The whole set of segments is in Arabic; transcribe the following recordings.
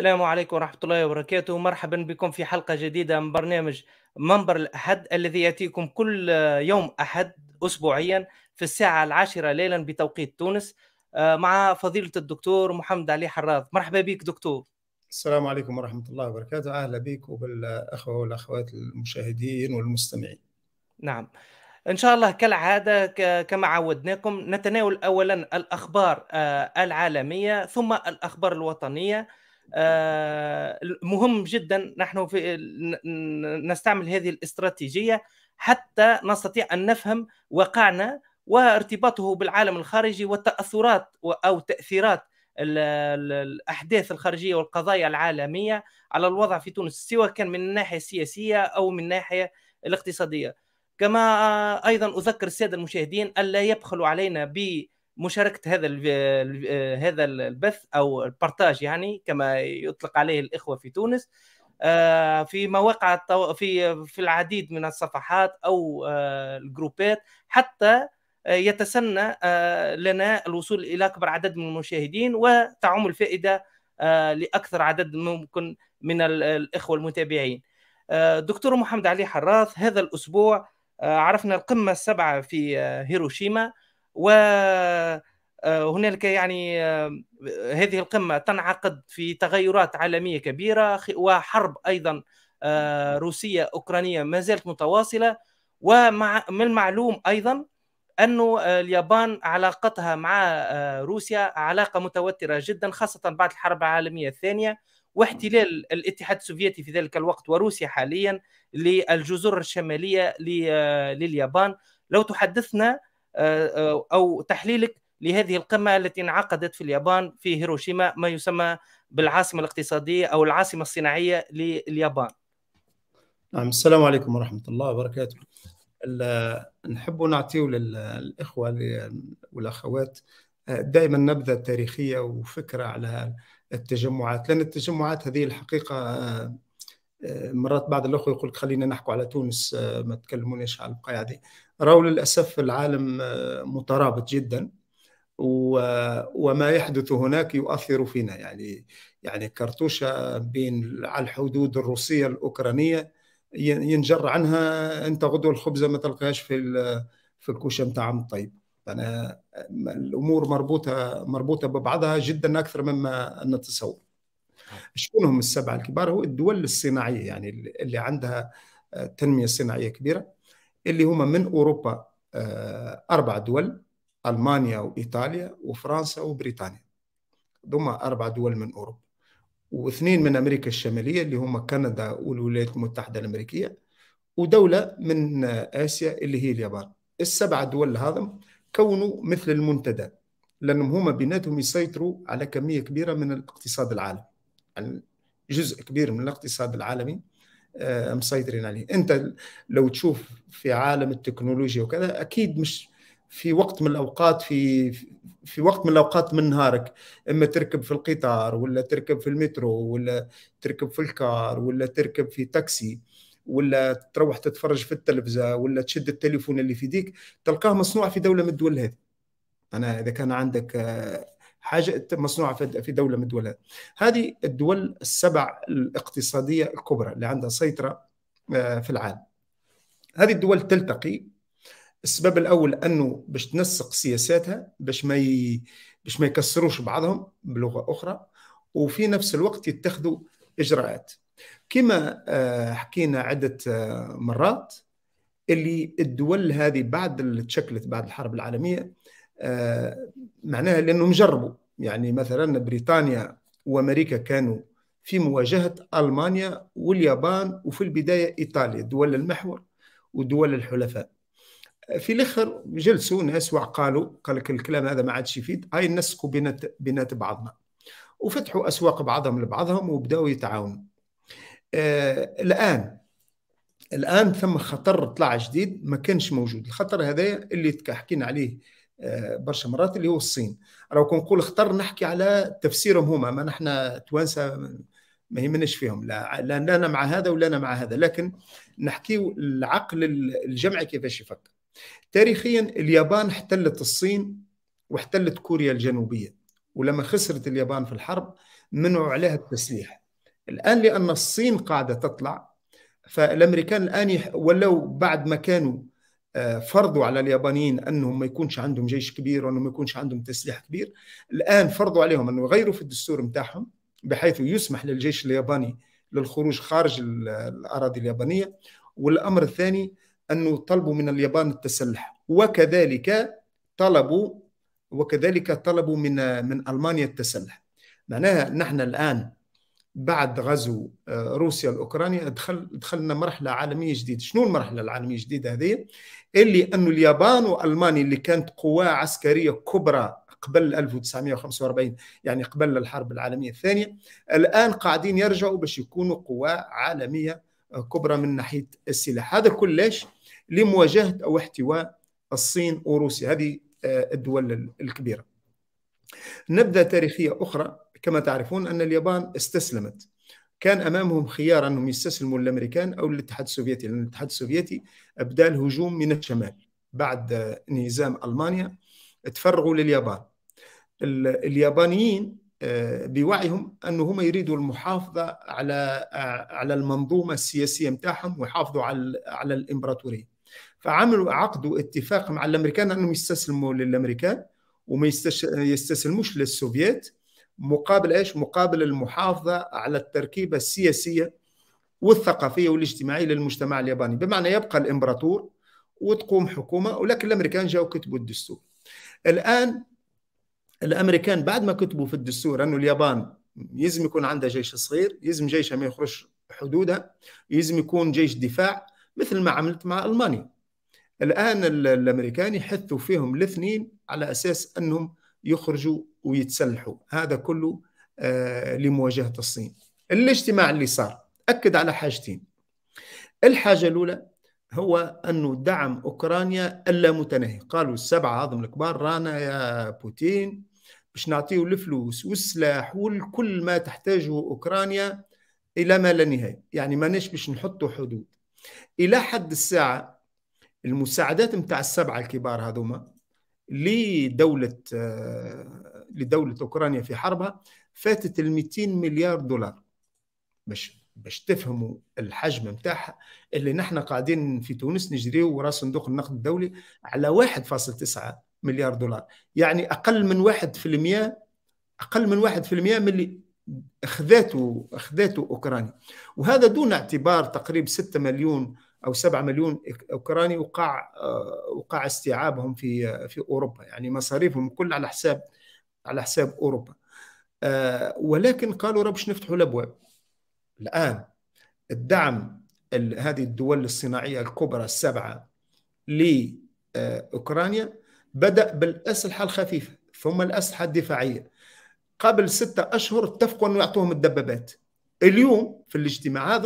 السلام عليكم ورحمة الله وبركاته مرحبا بكم في حلقة جديدة من برنامج منبر الأحد الذي يأتيكم كل يوم أحد أسبوعيا في الساعة العاشرة ليلا بتوقيت تونس آه، مع فضيلة الدكتور محمد علي حراض مرحبا بك دكتور السلام عليكم ورحمة الله وبركاته أهلا بك وبالأخوة والأخوات المشاهدين والمستمعين نعم ان شاء الله كالعاده كما عودناكم نتناول اولا الاخبار آه، العالميه ثم الاخبار الوطنيه آه، مهم جدا نحن في نستعمل هذه الاستراتيجيه حتى نستطيع ان نفهم واقعنا وارتباطه بالعالم الخارجي والتاثرات او تاثيرات الاحداث الخارجيه والقضايا العالميه على الوضع في تونس سواء كان من الناحيه السياسيه او من الناحيه الاقتصاديه كما ايضا اذكر الساده المشاهدين الا يبخلوا علينا ب مشاركه هذا هذا البث او البارتاج يعني كما يطلق عليه الاخوه في تونس آه، في مواقع التو... في في العديد من الصفحات او آه، الجروبات حتى آه، يتسنى لنا الوصول الى اكبر عدد من المشاهدين وتعم الفائده لاكثر عدد ممكن من الاخوه المتابعين. دكتور محمد علي حراث هذا الاسبوع عرفنا القمه السبعه في هيروشيما وهناك آه، يعني آه، هذه القمة تنعقد في تغيرات عالمية كبيرة وحرب أيضا آه، روسية أوكرانية ما زالت متواصلة ومن المعلوم أيضا أن اليابان علاقتها مع روسيا علاقة متوترة جدا خاصة بعد الحرب العالمية الثانية واحتلال الاتحاد السوفيتي في ذلك الوقت وروسيا حاليا للجزر الشمالية لليابان لو تحدثنا آه، آه، او تحليلك لهذه القمه التي انعقدت في اليابان في هيروشيما ما يسمى بالعاصمه الاقتصاديه او العاصمه الصناعيه لليابان. نعم السلام عليكم ورحمه الله وبركاته. نحب نعطيه للاخوه والاخوات آه، دائما نبذه تاريخيه وفكره على التجمعات لان التجمعات هذه الحقيقه مرات بعض الاخوه يقول خلينا نحكوا على تونس ما تكلمونيش على البقايا هذه راهو للاسف العالم آه، مترابط جدا وما يحدث هناك يؤثر فينا يعني يعني كرتوشه بين على الحدود الروسيه الاوكرانيه ينجر عنها انت غدوه الخبزه ما تلقاهاش في في الكوشه نتاع عم الطيب انا الامور مربوطه مربوطه ببعضها جدا اكثر مما نتصور شكون هم السبعه الكبار هو الدول الصناعيه يعني اللي عندها آه، تنميه صناعيه كبيره اللي هما من أوروبا آه، أربع دول ألمانيا وإيطاليا وفرنسا وبريطانيا هما أربع دول من أوروبا واثنين من أمريكا الشمالية اللي هما كندا والولايات المتحدة الأمريكية ودولة من آسيا اللي هي اليابان السبع دول هذم كونوا مثل المنتدى لأنهم هما بيناتهم يسيطروا على كمية كبيرة من الاقتصاد العالمي يعني جزء كبير من الاقتصاد العالمي آه، مسيطرين عليه انت لو تشوف في عالم التكنولوجيا وكذا اكيد مش في وقت من الاوقات في في وقت من الاوقات من نهارك اما تركب في القطار ولا تركب في المترو ولا تركب في الكار ولا تركب في تاكسي ولا تروح تتفرج في التلفزه ولا تشد التليفون اللي في يديك تلقاه مصنوع في دوله من الدول هذه انا اذا كان عندك آه، حاجه مصنوعه في دوله من الدول هذه الدول السبع الاقتصاديه الكبرى اللي عندها سيطره آه، في العالم هذه الدول تلتقي السبب الاول انه باش تنسق سياساتها باش ما ي... باش ما يكسروش بعضهم بلغه اخرى وفي نفس الوقت يتخذوا اجراءات كما آه، حكينا عده آه، مرات اللي الدول هذه بعد اللي تشكلت بعد الحرب العالميه آه، معناها لانهم جربوا يعني مثلا بريطانيا وامريكا كانوا في مواجهه المانيا واليابان وفي البدايه ايطاليا دول المحور ودول الحلفاء في الاخر جلسوا ناس وعقالوا قال لك الكلام هذا ما عادش يفيد هاي نسقوا بينات بينات بعضنا وفتحوا اسواق بعضهم لبعضهم وبداوا يتعاونوا آه الان الان ثم خطر طلع جديد ما كانش موجود الخطر هذا اللي حكينا عليه برشا مرات اللي هو الصين راه كون نقول نحكي على تفسيرهم هما ما نحن توانسه ما يهمناش فيهم لا لا انا مع هذا ولا انا مع هذا لكن نحكي العقل الجمعي كيفاش يفكر تاريخيا اليابان احتلت الصين واحتلت كوريا الجنوبيه ولما خسرت اليابان في الحرب منعوا عليها التسليح الان لان الصين قاعده تطلع فالامريكان الان ولو بعد ما كانوا فرضوا على اليابانيين انهم ما يكونش عندهم جيش كبير وانهم ما يكونش عندهم تسليح كبير الان فرضوا عليهم انه يغيروا في الدستور نتاعهم بحيث يسمح للجيش الياباني للخروج خارج الاراضي اليابانيه والامر الثاني انه طلبوا من اليابان التسلح وكذلك طلبوا وكذلك طلبوا من من المانيا التسلح معناها نحن الان بعد غزو آه، روسيا الاوكرانيا دخل دخلنا مرحله عالميه جديده شنو المرحله العالميه الجديده هذه اللي انه اليابان والمانيا اللي كانت قوى عسكريه كبرى قبل 1945 يعني قبل الحرب العالميه الثانيه الان قاعدين يرجعوا باش يكونوا قوى عالميه آه، كبرى من ناحيه السلاح هذا كلش لمواجهه او احتواء الصين وروسيا هذه آه، الدول الكبيره نبذه تاريخيه اخرى كما تعرفون أن اليابان استسلمت كان أمامهم خيار أنهم يستسلموا للأمريكان أو للاتحاد السوفيتي لأن الاتحاد السوفيتي أبدأ الهجوم من الشمال بعد انهزام ألمانيا تفرغوا لليابان اليابانيين آه، بوعيهم أنه هم يريدوا المحافظة على آه، على المنظومة السياسية متاعهم ويحافظوا على على الإمبراطورية فعملوا عقدوا اتفاق مع الأمريكان أنهم يستسلموا للأمريكان وما يستسلموش للسوفييت مقابل ايش؟ مقابل المحافظه على التركيبه السياسيه والثقافيه والاجتماعيه للمجتمع الياباني، بمعنى يبقى الامبراطور وتقوم حكومه ولكن الامريكان جاوا كتبوا الدستور. الان الامريكان بعد ما كتبوا في الدستور انه اليابان يلزم يكون عندها جيش صغير، يلزم جيشها ما يخرجش حدودها، يلزم يكون جيش دفاع مثل ما عملت مع المانيا. الان الامريكان يحثوا فيهم الاثنين على اساس انهم يخرجوا ويتسلحوا هذا كله آه، لمواجهه الصين. الاجتماع اللي صار اكد على حاجتين. الحاجه الاولى هو انه دعم اوكرانيا الا متناهي، قالوا السبعه عظم الكبار رانا يا بوتين باش نعطيه الفلوس والسلاح وكل ما تحتاجه اوكرانيا الى ما لا نهايه، يعني ماناش باش نحطوا حدود. الى حد الساعه المساعدات نتاع السبعه الكبار هذوما لدولة لدولة أوكرانيا في حربها فاتت ال 200 مليار دولار باش باش تفهموا الحجم نتاعها اللي نحن قاعدين في تونس نجريو وراء صندوق النقد الدولي على 1.9 مليار دولار يعني أقل من 1% أقل من 1% من اللي أخذته أخذته أوكرانيا وهذا دون اعتبار تقريب 6 مليون او 7 مليون اوكراني وقع وقع استيعابهم في في اوروبا يعني مصاريفهم كل على حساب على حساب اوروبا آه، ولكن قالوا راه باش نفتحوا الابواب الان الدعم هذه الدول الصناعيه الكبرى السبعه لاوكرانيا بدا بالاسلحه الخفيفه ثم الاسلحه الدفاعيه قبل ستة اشهر اتفقوا انه يعطوهم الدبابات اليوم في الاجتماع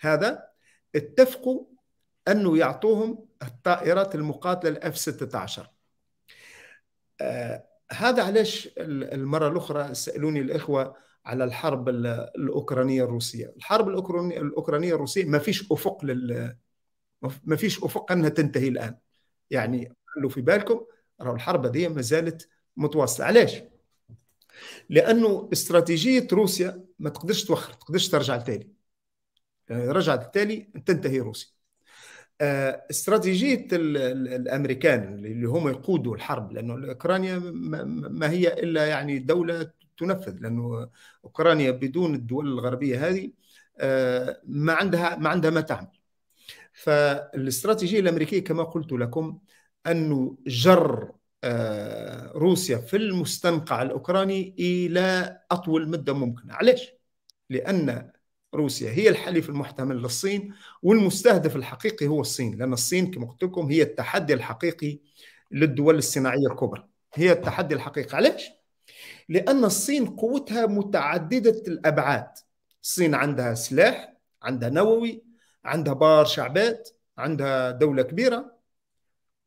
هذا اتفقوا انه يعطوهم الطائرات المقاتله الاف 16 آه، هذا علاش المره الاخرى سالوني الاخوه على الحرب الاوكرانيه الروسيه الحرب الاوكرانيه الروسيه ما فيش افق لل ما فيش افق انها تنتهي الان يعني خلوا في بالكم راه الحرب هذه ما زالت متواصله علاش لانه استراتيجيه روسيا ما تقدرش توخر تقدرش ترجع لتالي يعني رجعت لتالي تنتهي روسيا آه، استراتيجيه الامريكان اللي هم يقودوا الحرب لانه اوكرانيا ما هي الا يعني دوله تنفذ لانه اوكرانيا بدون الدول الغربيه هذه آه، ما عندها ما عندها ما تعمل فالاستراتيجيه الامريكيه كما قلت لكم انه جر آه، روسيا في المستنقع الاوكراني الى اطول مده ممكنه علاش لان روسيا هي الحليف المحتمل للصين والمستهدف الحقيقي هو الصين لأن الصين كما قلت لكم هي التحدي الحقيقي للدول الصناعية الكبرى هي التحدي الحقيقي علاش؟ لأن الصين قوتها متعددة الأبعاد الصين عندها سلاح عندها نووي عندها بار شعبات عندها دولة كبيرة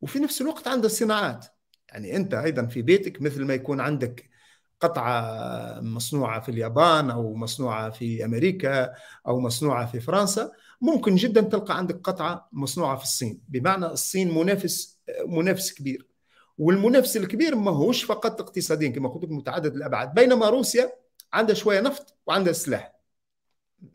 وفي نفس الوقت عندها صناعات يعني أنت أيضا في بيتك مثل ما يكون عندك قطعه مصنوعه في اليابان او مصنوعه في امريكا او مصنوعه في فرنسا ممكن جدا تلقى عندك قطعه مصنوعه في الصين بمعنى الصين منافس منافس كبير والمنافس الكبير ما هوش فقط اقتصاديا كما قلت متعدد الابعاد بينما روسيا عندها شويه نفط وعندها سلاح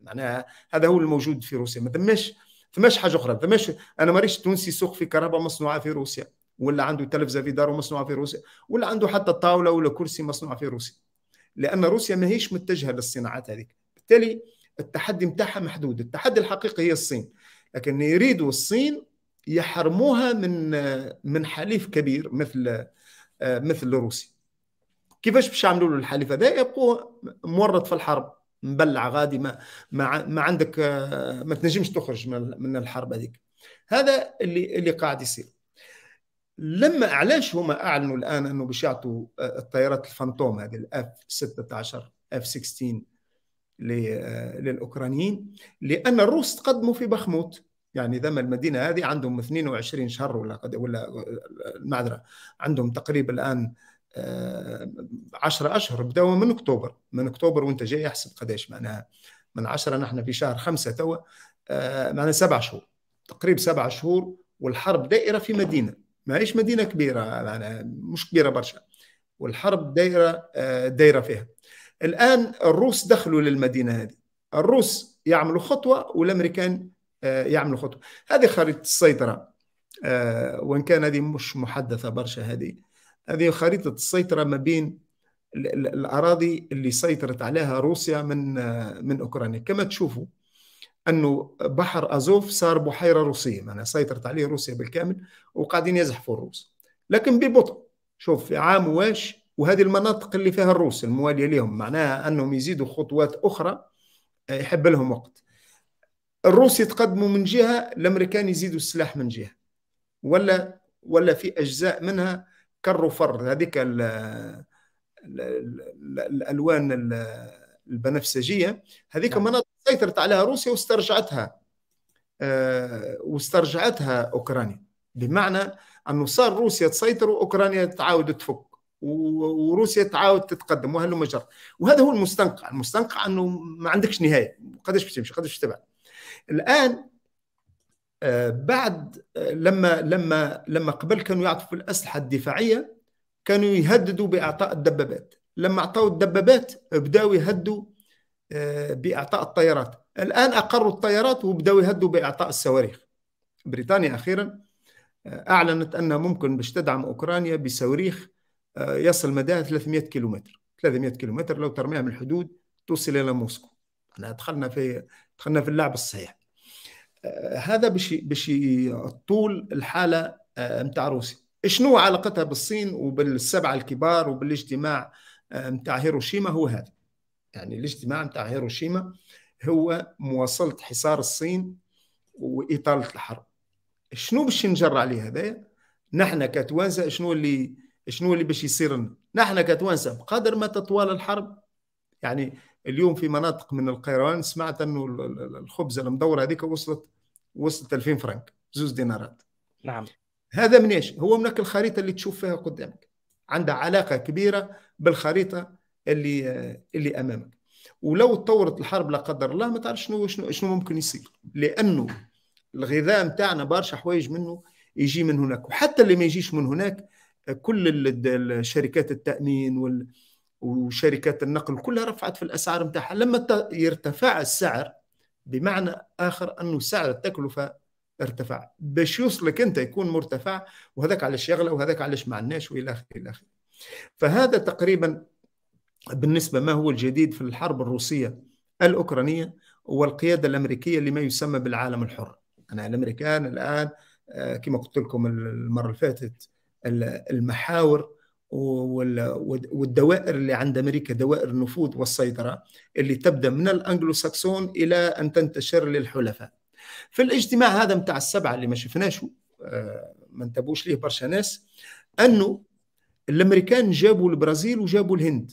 معناها هذا هو الموجود في روسيا ما ثماش ثماش حاجه اخرى ثماش انا ماريش تونسي سوق في كهرباء مصنوعه في روسيا ولا عنده تلفزه في داره مصنوعه في روسيا ولا عنده حتى طاوله ولا كرسي مصنوعه في روسيا لان روسيا ماهيش متجهه للصناعات هذيك بالتالي التحدي نتاعها محدود التحدي الحقيقي هي الصين لكن يريدوا الصين يحرموها من من حليف كبير مثل مثل روسيا كيفاش باش يعملوا له الحليف هذا يبقوا مورط في الحرب مبلع غادي ما ما, ما عندك ما تنجمش تخرج من الحرب هذيك هذا اللي اللي قاعد يصير لما علاش هما اعلنوا الان انه باش يعطوا الطائرات آه، الفانتوم هذه الاف 16 اف 16 آه، للاوكرانيين لان الروس تقدموا في بخموت يعني ذم المدينه هذه عندهم 22 شهر ولا قد ولا آه، المعذره عندهم تقريبا الان 10 اشهر بداوا من اكتوبر من اكتوبر وانت جاي احسب قداش معناها من 10 نحن في شهر 5 توا معناها سبع شهور تقريبا سبع شهور والحرب دائره في مدينه ماهيش مدينه كبيره يعني مش كبيره برشا والحرب دايره آه، دايره فيها الان الروس دخلوا للمدينه هذه الروس يعملوا خطوه والامريكان آه، يعملوا خطوه هذه خريطه السيطره آه، وان كان هذه مش محدثه برشا هذه هذه خريطه السيطره ما بين الاراضي اللي سيطرت عليها روسيا من من اوكرانيا كما تشوفوا انه بحر ازوف صار بحيره روسيه معناها سيطرت عليه روسيا بالكامل وقاعدين يزحفوا الروس لكن ببطء شوف في عام واش وهذه المناطق اللي فيها الروس المواليه لهم معناها انهم يزيدوا خطوات اخرى آه، يحب لهم وقت الروس يتقدموا من جهه الامريكان يزيدوا السلاح من جهه ولا ولا في اجزاء منها كر وفر هذيك الالوان البنفسجيه هذيك نعم. مناطق سيطرت عليها روسيا واسترجعتها آه واسترجعتها اوكرانيا بمعنى انه صار روسيا تسيطر واوكرانيا تعاود تفك وروسيا تعاود تتقدم وهل مجر وهذا هو المستنقع المستنقع انه ما عندكش نهايه قداش بتمشي قداش تبعد الان آه، بعد آه، لما لما لما قبل كانوا يعطوا في الاسلحه الدفاعيه كانوا يهددوا باعطاء الدبابات لما اعطوا الدبابات بداوا يهدوا آه، باعطاء الطيارات الان اقروا الطيارات وبداوا يهدوا باعطاء الصواريخ بريطانيا اخيرا آه، اعلنت انها ممكن باش تدعم اوكرانيا بصواريخ آه، يصل مداها 300 كيلومتر 300 كيلومتر لو ترميها من الحدود توصل الى موسكو احنا دخلنا في دخلنا في اللعب الصحيح هذا باش باش طول الحاله نتاع روسيا شنو علاقتها بالصين وبالسبعه الكبار وبالاجتماع نتاع آه، هيروشيما هو هذا يعني الاجتماع نتاع هيروشيما هو مواصلة حصار الصين وإطالة الحرب شنو باش نجر عليه هذايا نحن كتوانسة شنو اللي شنو اللي باش يصير لنا نحن كتوانسة بقدر ما تطوال الحرب يعني اليوم في مناطق من القيروان سمعت انه الخبز المدور هذيك وصلت وصلت 2000 فرنك زوز دينارات نعم هذا من ايش؟ هو منك الخريطه اللي تشوف فيها قدامك عندها علاقه كبيره بالخريطه اللي اللي امامك ولو تطورت الحرب لا قدر الله ما تعرفش شنو شنو شنو ممكن يصير لانه الغذاء نتاعنا برشا حوايج منه يجي من هناك وحتى اللي ما يجيش من هناك كل الشركات التامين وال وشركات النقل كلها رفعت في الاسعار نتاعها لما يرتفع السعر بمعنى اخر انه سعر التكلفه ارتفع باش يوصلك انت يكون مرتفع وهذاك علاش يغلى وهذاك علاش ما عندناش والى اخره الى اخره فهذا تقريبا بالنسبة ما هو الجديد في الحرب الروسية الأوكرانية والقيادة الأمريكية لما يسمى بالعالم الحر أنا الأمريكان الآن آه، كما قلت لكم المرة اللي فاتت المحاور والدوائر اللي عند امريكا دوائر النفوذ والسيطره اللي تبدا من الانجلو ساكسون الى ان تنتشر للحلفاء. في الاجتماع هذا متاع السبعه اللي ما شفناش آه، ما انتبهوش ليه برشا ناس انه الامريكان جابوا البرازيل وجابوا الهند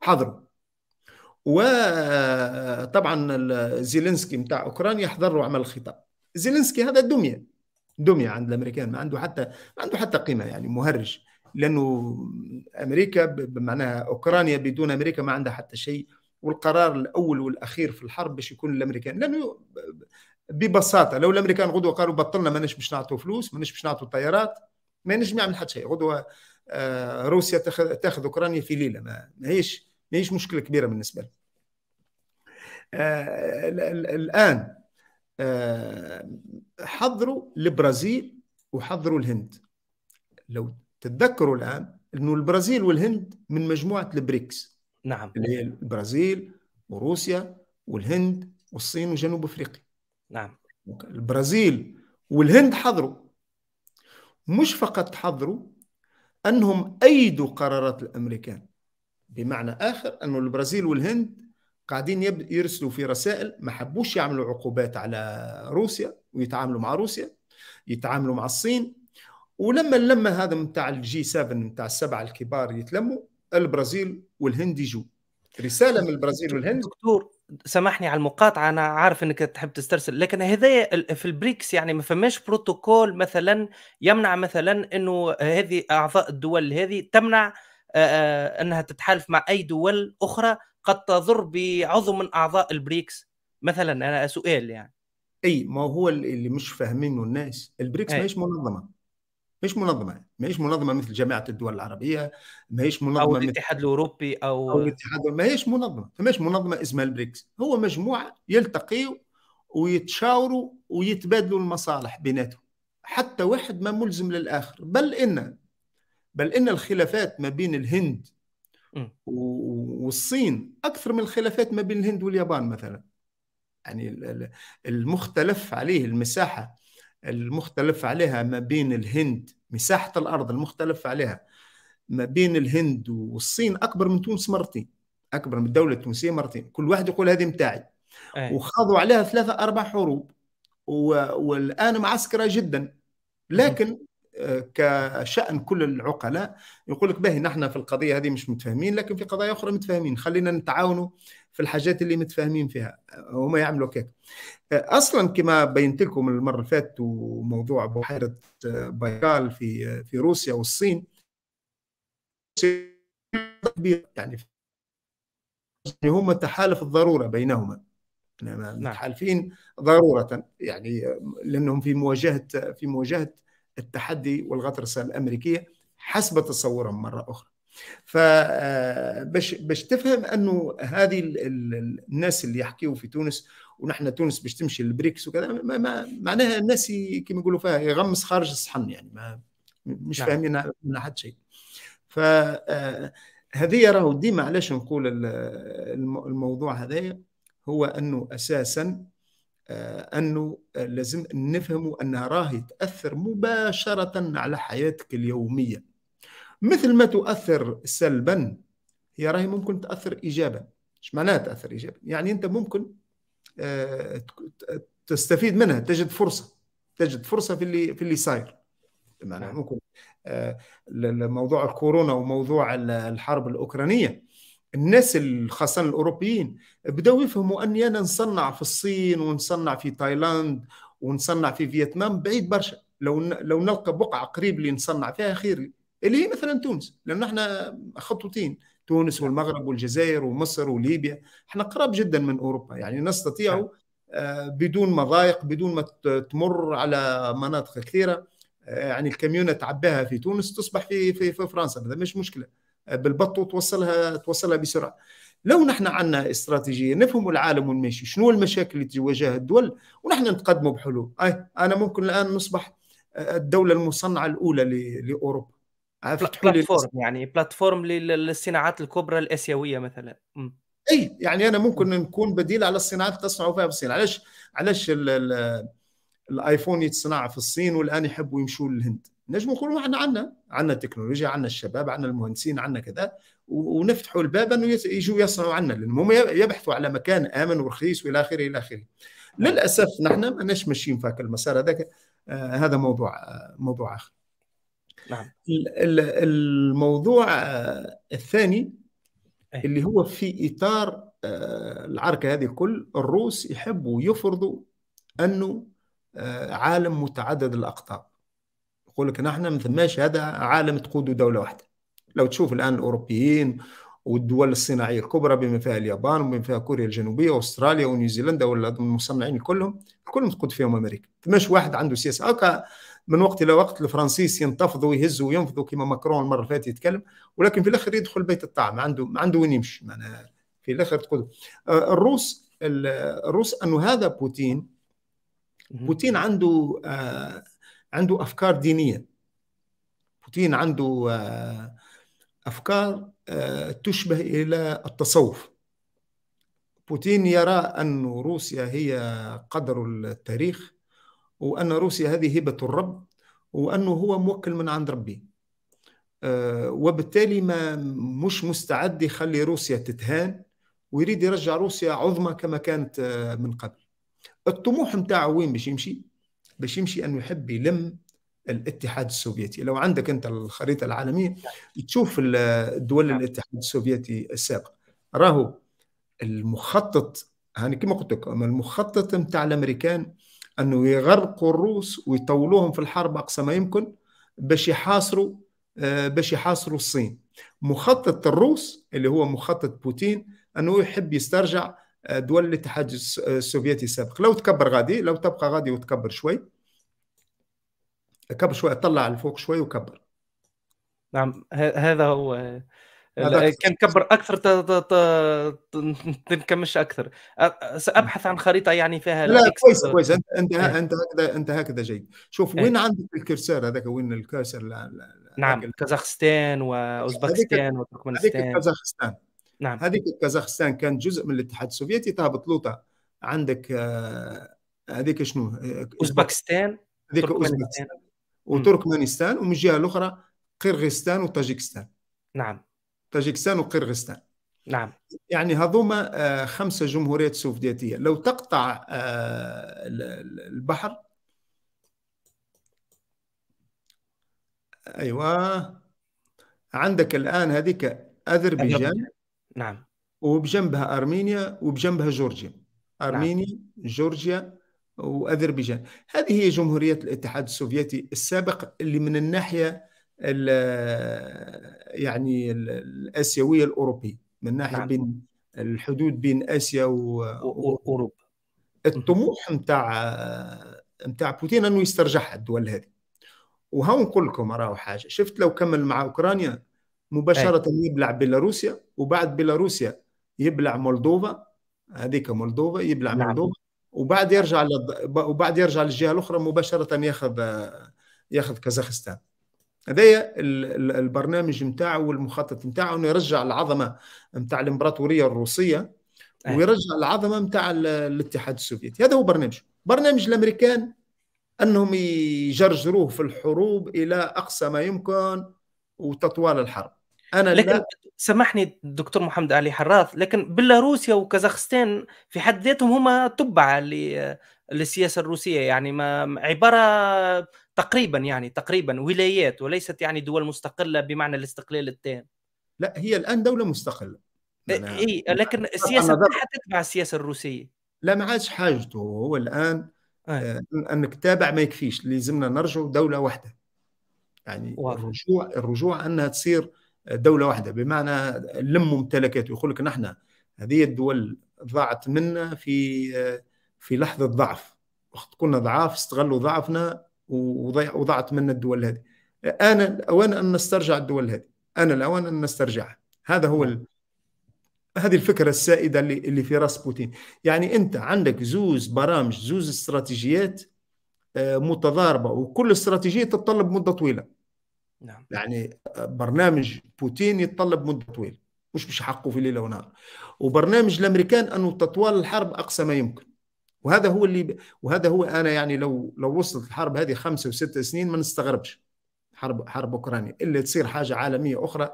حضروا وطبعا زيلينسكي نتاع اوكرانيا حضر وعمل الخطاب زيلينسكي هذا دميه دميه عند الامريكان ما عنده حتى ما عنده حتى قيمه يعني مهرج لانه امريكا بمعناها اوكرانيا بدون امريكا ما عندها حتى شيء والقرار الاول والاخير في الحرب باش يكون الامريكان لانه ببساطه لو الامريكان غدوه قالوا بطلنا ماناش باش نعطوا فلوس ماناش باش نعطوا طيارات ما نجم يعمل حتى شيء غدوه آه، روسيا تاخذ تاخذ اوكرانيا في ليله ما هيش ما هيش مشكله كبيره بالنسبه له آه، الان آه، حضروا البرازيل وحضروا الهند لو تتذكروا الان انه البرازيل والهند من مجموعه البريكس نعم اللي هي البرازيل وروسيا والهند والصين وجنوب افريقيا نعم البرازيل والهند حضروا مش فقط حضروا أنهم أيدوا قرارات الأمريكان بمعنى آخر أن البرازيل والهند قاعدين يرسلوا في رسائل ما حبوش يعملوا عقوبات على روسيا ويتعاملوا مع روسيا يتعاملوا مع الصين ولما لما هذا نتاع الجي 7 نتاع السبعة الكبار يتلموا البرازيل والهند يجوا رسالة من البرازيل والهند دكتور سامحني على المقاطعه انا عارف انك تحب تسترسل لكن هذا في البريكس يعني ما فماش بروتوكول مثلا يمنع مثلا انه هذه اعضاء الدول هذه تمنع انها تتحالف مع اي دول اخرى قد تضر بعضو من اعضاء البريكس مثلا انا سؤال يعني اي ما هو اللي مش فاهمينه الناس البريكس ماهيش منظمه مش منظمه ماهيش منظمه مثل جامعه الدول العربيه ماهيش منظمه او الاتحاد الاوروبي او او الاتحاد ماهيش منظمه فماش منظمه اسمها البريكس هو مجموعه يلتقيوا ويتشاوروا ويتبادلوا المصالح بيناتهم حتى واحد ما ملزم للاخر بل ان بل ان الخلافات ما بين الهند والصين اكثر من الخلافات ما بين الهند واليابان مثلا يعني المختلف عليه المساحه المختلف عليها ما بين الهند مساحة الأرض المختلف عليها ما بين الهند والصين أكبر من تونس مرتين أكبر من الدولة التونسية مرتين كل واحد يقول هذه متاعي أي. وخاضوا عليها ثلاثة أربع حروب و... والآن معسكرة جدا لكن كشان كل العقلاء يقول لك باهي نحن في القضيه هذه مش متفاهمين لكن في قضايا اخرى متفاهمين خلينا نتعاونوا في الحاجات اللي متفاهمين فيها هما يعملوا كيك اصلا كما بينت لكم المره اللي فاتت وموضوع بحيره بايكال في في روسيا والصين يعني هما تحالف الضروره بينهما نعم. متحالفين ضروره يعني لانهم في مواجهه في مواجهه التحدي والغطرسه الامريكيه حسب تصورهم مره اخرى. فبش آه، باش تفهم انه هذه الناس اللي يحكيوا في تونس ونحن تونس باش تمشي للبريكس وكذا ما ما معناها الناس كما يقولوا فيها يغمس خارج الصحن يعني ما مش نعم. فاهمين من حد شيء. ف آه، هذه راهو ديما علاش نقول الموضوع هذايا هو انه اساسا آه، انه آه، لازم نفهموا انها راهي تاثر مباشره على حياتك اليوميه مثل ما تؤثر سلبا هي راهي ممكن تاثر ايجابا ايش معناها تاثر ايجابا يعني انت ممكن آه، تستفيد منها تجد فرصه تجد فرصه في اللي في اللي صاير بمعنى نعم. ممكن موضوع الكورونا وموضوع الحرب الاوكرانيه الناس خاصة الأوروبيين بدأوا يفهموا أني أنا نصنع في الصين ونصنع في تايلاند ونصنع في فيتنام بعيد برشا لو لو نلقى بقعة قريب اللي نصنع فيها خير اللي هي مثلا تونس لأن احنا خطوتين تونس والمغرب والجزائر ومصر وليبيا احنا قراب جدا من أوروبا يعني نستطيع نعم. آه، بدون مضايق بدون ما تمر على مناطق كثيرة آه، يعني الكميونة تعباها في تونس تصبح في في, في فرنسا هذا مش مشكله بالبط وتوصلها توصلها بسرعه لو نحن عندنا استراتيجيه نفهم العالم ونمشي شنو المشاكل اللي تواجهها الدول ونحن نتقدموا بحلول أي انا ممكن الان نصبح آه، الدوله المصنعه الاولى لاوروبا بلاتفورم يعني بلاتفورم للصناعات الكبرى الاسيويه مثلا اي يعني انا ممكن نكون بديل على الصناعات اللي تصنعوا فيها بالصين علاش علاش الايفون يتصنع في الصين والان يحبوا يمشوا للهند نجم نقولوا احنا عندنا عندنا التكنولوجيا عندنا الشباب عندنا المهندسين عندنا كذا ونفتحوا الباب انه يجوا يصنعوا عندنا لان هم يبحثوا على مكان امن ورخيص والى اخره الى اخره نعم. للاسف نحن ما ناش ماشيين في المسار هذاك آه هذا موضوع آه موضوع اخر نعم الموضوع آه، الثاني إيه. اللي هو في اطار آه، العركه هذه الكل الروس يحبوا يفرضوا انه آه، عالم متعدد الاقطاب يقول لك نحن ما ثماش هذا عالم تقوده دوله واحده لو تشوف الان الاوروبيين والدول الصناعيه الكبرى بما فيها اليابان وبما فيها كوريا الجنوبيه واستراليا ونيوزيلندا والمصنعين كلهم كلهم تقود فيهم امريكا ثماش واحد عنده سياسه هكا من وقت الى وقت الفرنسيس ينتفضوا ويهزوا وينفضوا كما ماكرون المره اللي فاتت يتكلم ولكن في الاخر يدخل بيت الطعام عنده ما عنده وين يمشي معناها في الاخر تقول آه، الروس الروس انه هذا بوتين بوتين عنده آه، عنده افكار دينيه بوتين عنده آه، افكار آه، تشبه الى التصوف بوتين يرى ان روسيا هي قدر التاريخ وان روسيا هذه هبه الرب وانه هو موكل من عند ربي آه، وبالتالي ما مش مستعد يخلي روسيا تتهان ويريد يرجع روسيا عظمى كما كانت من قبل الطموح نتاعو وين باش يمشي باش يمشي انه يحب يلم الاتحاد السوفيتي لو عندك انت الخريطه العالميه تشوف الدول نعم. الاتحاد السوفيتي السابق راهو المخطط هاني كما قلت لك المخطط نتاع الامريكان انه يغرقوا الروس ويطولوهم في الحرب اقصى ما يمكن باش يحاصروا آه، باش يحاصروا الصين مخطط الروس اللي هو مخطط بوتين انه يحب يسترجع دول الاتحاد السوفيتي السابق لو تكبر غادي لو تبقى غادي وتكبر شوي كبر شوي طلع الفوق شوي وكبر نعم هذا هو كان كبر اكثر تنكمش اكثر سابحث عن خريطه يعني فيها لا كويس كويس انت انت إيه. انت هكذا انت هكذا جيد شوف إيه. وين عندك الكرسير هذاك وين الكرسر نعم كازاخستان واوزبكستان وتركمانستان كازاخستان نعم هذيك كازاخستان كانت جزء من الاتحاد السوفيتي تهبط طيب، لوطا عندك آه، هذيك شنو آه، اوزبكستان هذيك اوزبكستان وتركمانستان ومن الجهه الاخرى قرغيزستان وطاجيكستان نعم طاجيكستان وقرغيزستان نعم يعني هذوما آه، خمسه جمهوريات سوفيتيه لو تقطع البحر ايوه عندك الان هذيك اذربيجان نعم وبجنبها ارمينيا وبجنبها جورجيا نعم. ارمينيا نعم. جورجيا واذربيجان هذه هي جمهوريه الاتحاد السوفيتي السابق اللي من الناحيه يعني الاسيويه الاوروبيه من ناحيه نعم. بين الحدود بين اسيا واوروبا الطموح نتاع نتاع بوتين انه يسترجعها الدول هذه وهون نقول لكم راهو حاجه شفت لو كمل مع اوكرانيا مباشره أي. يبلع بيلاروسيا وبعد بيلاروسيا يبلع مولدوفا هذيك مولدوفا يبلع نعم. مولدوفا وبعد يرجع للد... وبعد يرجع للجهه الاخرى مباشره ياخذ ياخذ كازاخستان هذايا البرنامج نتاعو والمخطط نتاعو انه يرجع العظمه نتاع الامبراطوريه الروسيه ويرجع العظمه نتاع الاتحاد السوفيتي هذا هو برنامج برنامج الامريكان انهم يجرجروه في الحروب الى اقصى ما يمكن وتطوال الحرب انا لكن لا. سامحني الدكتور محمد علي حراث لكن بيلاروسيا وكازاخستان في حد ذاتهم هما تبع للسياسه الروسيه يعني ما عباره تقريبا يعني تقريبا ولايات وليست يعني دول مستقله بمعنى الاستقلال التام لا هي الان دوله مستقله اي لكن السياسه ما تتبع السياسه الروسيه لا ما عادش حاجته هو الان آه. انك تابع ما يكفيش لازمنا نرجع دوله واحده يعني واضح. الرجوع الرجوع انها تصير دوله واحده بمعنى لم ممتلكاته يقول لك نحن هذه الدول ضاعت منا في في لحظه ضعف وقت كنا ضعاف استغلوا ضعفنا وضاعت منا الدول هذه انا الاوان ان نسترجع الدول هذه انا الاوان ان نسترجعها هذا هو ال... هذه الفكره السائده اللي اللي في راس بوتين يعني انت عندك زوز برامج زوز استراتيجيات آه، متضاربه وكل استراتيجيه تتطلب مده طويله نعم يعني برنامج بوتين يتطلب مده طويله مش باش حقه في ليله ونهار وبرنامج الامريكان انه تطوال الحرب اقصى ما يمكن وهذا هو اللي ب... وهذا هو انا يعني لو لو وصلت الحرب هذه خمسة وستة سنين ما نستغربش حرب حرب اوكرانيا الا تصير حاجه عالميه اخرى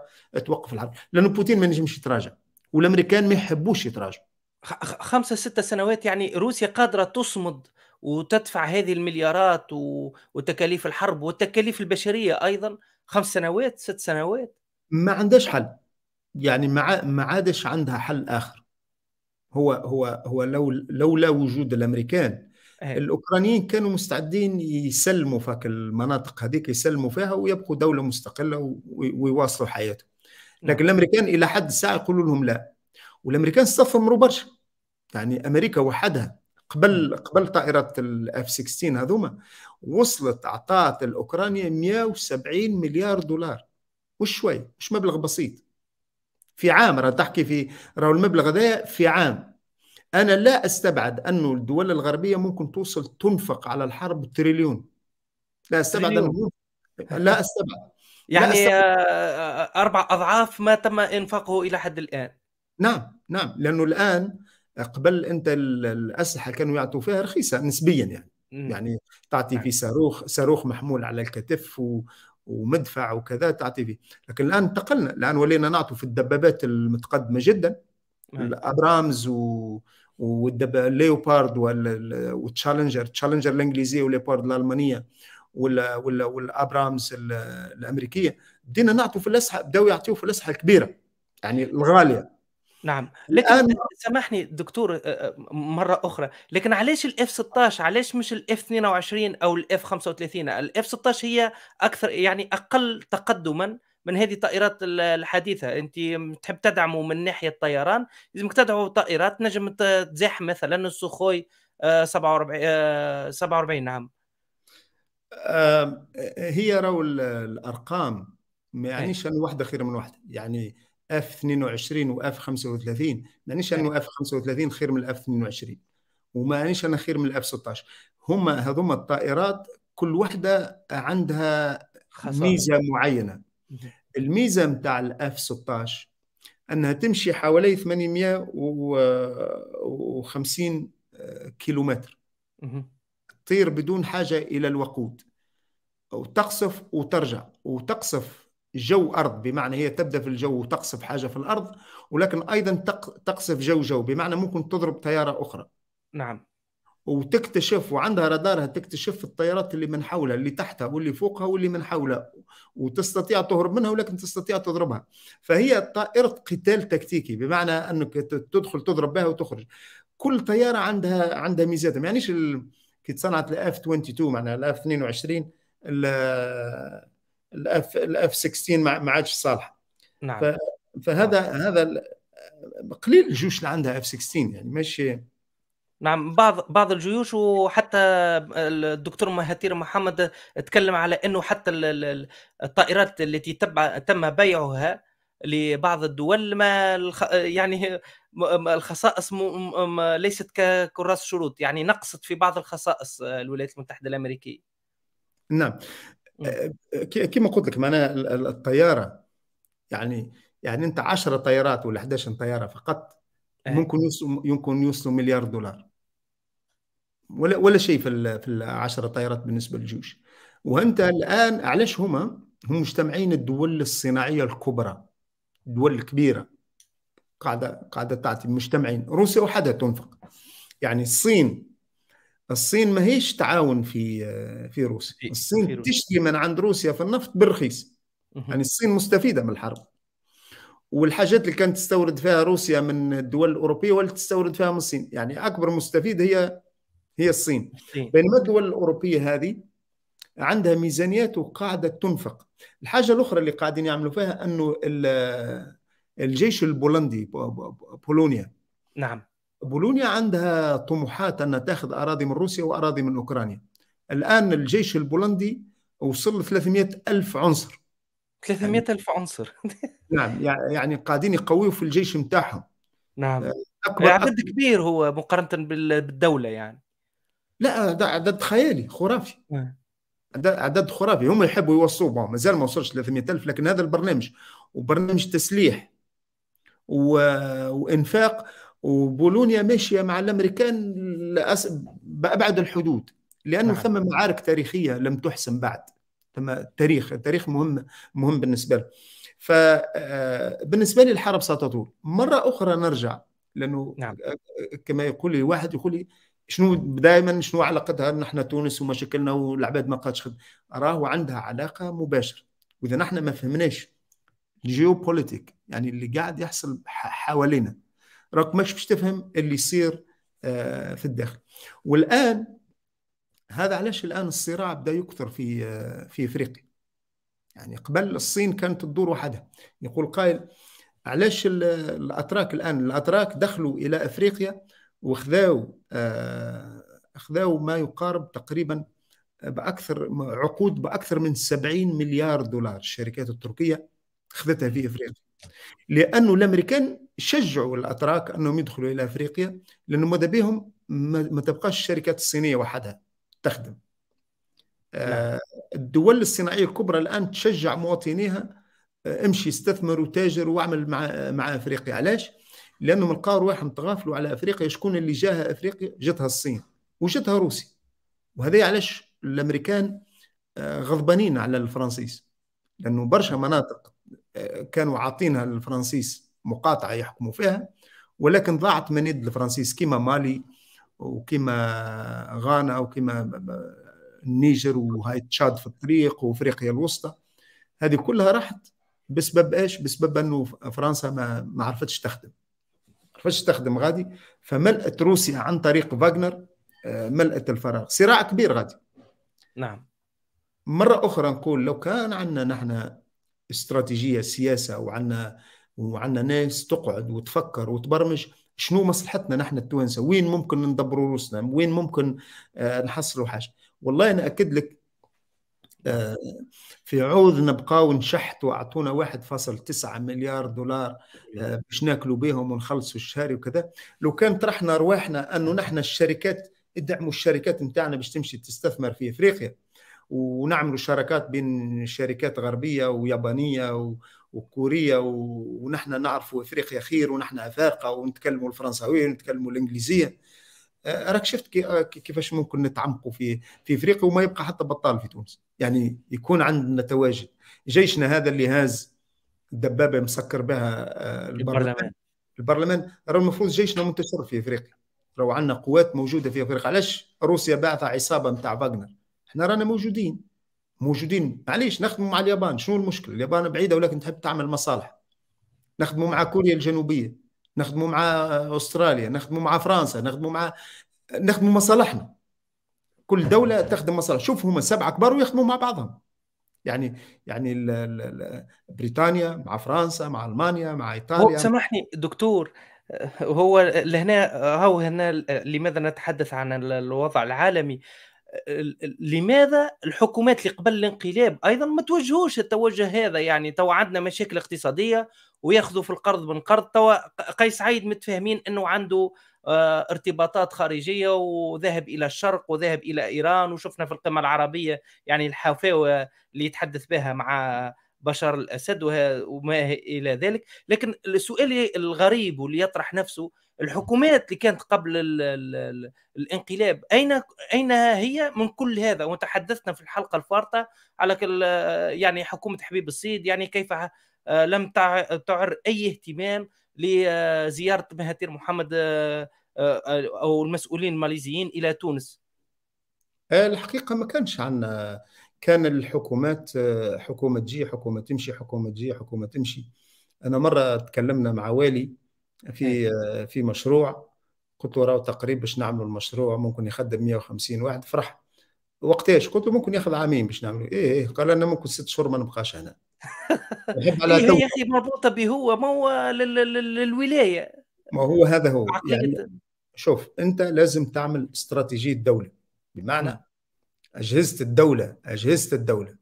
توقف الحرب لانه بوتين ما ينجمش يتراجع والامريكان ما يحبوش يتراجعوا خمسة ستة سنوات يعني روسيا قادرة تصمد وتدفع هذه المليارات وتكاليف الحرب والتكاليف البشرية أيضا خمس سنوات ست سنوات ما عندهاش حل يعني ما ما عادش عندها حل اخر هو هو هو لو لولا وجود الامريكان هي. إيه. الاوكرانيين كانوا مستعدين يسلموا فك المناطق هذيك يسلموا فيها ويبقوا دوله مستقله ويواصلوا حياتهم نعم. لكن الامريكان الى حد الساعه يقولوا لهم لا والامريكان استثمروا برشا يعني امريكا وحدها قبل قبل طائرات الاف 16 هذوما وصلت عطات الاوكرانيا 170 مليار دولار مش شوي مش مبلغ بسيط في عام راه تحكي في راه المبلغ هذا في عام انا لا استبعد انه الدول الغربيه ممكن توصل تنفق على الحرب تريليون لا استبعد أنه لا استبعد يعني استبعد. آه، آه، اربع اضعاف ما تم انفاقه الى حد الان نعم نعم لانه الان قبل انت الاسلحه كانوا يعطوا فيها رخيصه نسبيا يعني مم. يعني تعطي نعم. في صاروخ صاروخ محمول على الكتف و ومدفع وكذا تعطي فيه لكن الان انتقلنا الان ولينا نعطوا في الدبابات المتقدمه جدا نعم. الابرامز و والدب... ليوبارد وال... والتشالنجر تشالنجر الانجليزيه وليوبارد الالمانيه وال... وال... والابرامز الامريكيه بدينا نعطوا في الاسلحه بداوا يعطيوا في الاسلحه الكبيره يعني الغاليه نعم لكن الآن... سامحني دكتور آه، آه، مره اخرى لكن علاش الاف 16 علاش مش الاف 22 او الاف 35 الاف 16 هي اكثر يعني اقل تقدما من هذه الطائرات الحديثه انت تحب تدعمه من ناحيه الطيران لازمك تدعو طائرات نجم تزاح مثلا السخوي 47 آه، 47 نعم هي راهو الارقام ما إيه. يعنيش ان واحده خير من واحده يعني اف 22 واف 35 مانيش انه اف 35 خير من الاف 22 ومانيش مانيش انا خير من الاف 16 هما هذوما الطائرات كل وحده عندها خسارة. ميزه معينه الميزه نتاع الاف 16 انها تمشي حوالي 850 آه، كيلومتر تطير بدون حاجه الى الوقود وتقصف وترجع وتقصف جو أرض بمعنى هي تبدأ في الجو وتقصف حاجة في الأرض ولكن أيضا تقصف جو جو بمعنى ممكن تضرب طيارة أخرى نعم وتكتشف وعندها رادارها تكتشف الطيارات اللي من حولها اللي تحتها واللي فوقها واللي من حولها وتستطيع تهرب منها ولكن تستطيع تضربها فهي طائرة قتال تكتيكي بمعنى أنك تدخل تضرب بها وتخرج كل طيارة عندها عندها ميزاتها ما يعنيش كي تصنعت الاف 22 معناها الاف 22 الاف الاف 16 ما عادش صالحه نعم فهذا نعم. هذا قليل الجيوش اللي عندها اف 16 يعني ماشي نعم بعض بعض الجيوش وحتى الدكتور مهاتير محمد تكلم على انه حتى الطائرات التي تبع تم بيعها لبعض الدول ما يعني الخصائص ليست ككراس شروط يعني نقصت في بعض الخصائص الولايات المتحده الامريكيه نعم آه، كما قلت لك معناها الطياره يعني يعني انت 10 طيارات ولا 11 طياره فقط إيه. ممكن يوصلوا يمكن يوصلوا مليار دولار ولا ولا شيء في في 10 طيارات بالنسبه للجيوش وانت إيه. الان علاش هما هم مجتمعين الدول الصناعيه الكبرى الدول الكبيره قاعده قاعده تعطي مجتمعين روسيا وحدها تنفق يعني الصين الصين ما هيش تعاون في في روسيا الصين في روسيا. تشتري من عند روسيا في النفط بالرخيص يعني الصين مستفيده من الحرب والحاجات اللي كانت تستورد فيها روسيا من الدول الاوروبيه ولا تستورد فيها من الصين يعني اكبر مستفيد هي هي الصين بينما الدول الاوروبيه هذه عندها ميزانيات وقاعده تنفق الحاجه الاخرى اللي قاعدين يعملوا فيها انه الجيش البولندي بولونيا نعم بولونيا عندها طموحات أن تأخذ أراضي من روسيا وأراضي من أوكرانيا الآن الجيش البولندي وصل ل 300 ألف عنصر 300 يعني ألف عنصر نعم يعني قاعدين يقويوا في الجيش نتاعهم نعم آه، أكبر عدد كبير هو مقارنة بالدولة يعني لا ده عدد خيالي خرافي نعم. عدد خرافي هم يحبوا يوصلوا مازال ما وصلش 300 ألف لكن هذا البرنامج وبرنامج تسليح و... وإنفاق وبولونيا ماشيه مع الامريكان لأس... بابعد الحدود لانه نعم. ثم معارك تاريخيه لم تحسم بعد ثم تاريخ التاريخ مهم مهم بالنسبه له فبالنسبه آه، لي الحرب ستطول مره اخرى نرجع لانه نعم. آه، كما يقول لي واحد يقول لي شنو دائما شنو علاقتها نحن تونس ومشاكلنا والعباد ما قادش خد راهو عندها علاقه مباشره واذا نحن ما فهمناش الجيوبوليتيك يعني اللي قاعد يحصل حوالينا راك ماكش باش تفهم اللي يصير آه، في الداخل والان هذا علاش الان الصراع بدا يكثر في آه، في افريقيا يعني قبل الصين كانت تدور وحدها يقول قائل علاش الاتراك الان الاتراك دخلوا الى افريقيا وخذاو آه، اخذوا ما يقارب تقريبا باكثر عقود باكثر من 70 مليار دولار الشركات التركيه خذتها في افريقيا لأن الأمريكان شجعوا الأتراك أنهم يدخلوا إلى أفريقيا لأنه ماذا بهم ما تبقاش الشركات الصينية وحدها تخدم نعم. آه، الدول الصناعية الكبرى الآن تشجع مواطنيها آه، امشي استثمر وتاجر واعمل مع مع افريقيا علاش؟ لانهم لقاوا رواحهم تغافلوا على افريقيا شكون اللي جاها افريقيا؟ جاتها الصين وجاتها روسيا وهذا علاش الامريكان آه، غضبانين على الفرنسيس لانه برشا مناطق كانوا عاطينها للفرنسيس مقاطعه يحكموا فيها ولكن ضاعت من يد الفرنسيس كيما مالي وكيما غانا وكيما النيجر وهاي تشاد في الطريق وافريقيا الوسطى هذه كلها راحت بسبب ايش؟ بسبب انه فرنسا ما ما عرفتش تخدم عرفتش تخدم غادي فملأت روسيا عن طريق فاغنر آه، ملأت الفراغ صراع كبير غادي نعم مرة أخرى نقول لو كان عندنا نحن استراتيجيه سياسه وعندنا وعندنا ناس تقعد وتفكر وتبرمج شنو مصلحتنا نحن التوانسه وين ممكن ندبر روسنا وين ممكن آه، نحصلوا حاجه والله انا اكد لك آه، في عوض نبقاو نشحت واعطونا 1.9 مليار دولار آه، باش ناكلوا بهم ونخلصوا الشهري وكذا لو كان طرحنا رواحنا انه نحن الشركات ادعموا الشركات نتاعنا باش تمشي تستثمر في افريقيا ونعمل شراكات بين شركات غربيه ويابانيه وكوريه ونحن نعرف افريقيا خير ونحن افارقه ونتكلموا الفرنساويه ونتكلموا الانجليزيه آه، راك شفت آه، كيفاش ممكن نتعمقوا في في افريقيا وما يبقى حتى بطال في تونس يعني يكون عندنا تواجد جيشنا هذا اللي هاز الدبابه مسكر بها آه، البرلمان البرلمان راه المفروض جيشنا منتشر في افريقيا لو عندنا قوات موجوده في افريقيا علاش روسيا باعثه عصابه نتاع فاغنر احنا رانا موجودين موجودين معليش نخدموا مع اليابان شنو المشكل اليابان بعيده ولكن تحب تعمل مصالح نخدموا مع كوريا الجنوبيه نخدموا مع استراليا نخدموا مع فرنسا نخدموا مع نخدموا مصالحنا كل دوله تخدم مصالح شوف هما سبعه كبار ويخدموا مع بعضهم يعني يعني الـ الـ بريطانيا مع فرنسا مع المانيا مع ايطاليا سامحني دكتور هو لهنا هو هنا لماذا نتحدث عن الوضع العالمي لماذا الحكومات اللي قبل الانقلاب ايضا ما توجهوش التوجه هذا يعني تو عندنا مشاكل اقتصاديه وياخذوا في القرض من قرض تو قيس سعيد متفاهمين انه عنده آه ارتباطات خارجيه وذهب الى الشرق وذهب الى ايران وشفنا في القمه العربيه يعني الحفاوه اللي يتحدث بها مع بشار الاسد وما الى ذلك لكن السؤال الغريب واللي يطرح نفسه الحكومات اللي كانت قبل الـ الـ الـ الانقلاب اين اين هي من كل هذا وتحدثنا في الحلقه الفارطه على يعني حكومه حبيب الصيد يعني كيف لم تعر اي اهتمام لزياره مهاتير محمد او المسؤولين الماليزيين الى تونس آه، الحقيقه ما كانش عندنا كان الحكومات حكومه تجي حكومه تمشي حكومه تجي حكومه تمشي انا مره تكلمنا مع والي في في مشروع قلت له راه تقريبا باش نعملوا المشروع ممكن يخدم 150 واحد فرح وقتاش قلت له ممكن ياخذ عامين باش نعملوا ايه ايه قال انا ممكن ست شهور ما نبقاش هنا نحب على إيه، يا اخي مربوطه به هو ما هو للولايه ما هو هذا هو يعني شوف انت لازم تعمل استراتيجيه دوله بمعنى اجهزه الدوله اجهزه الدوله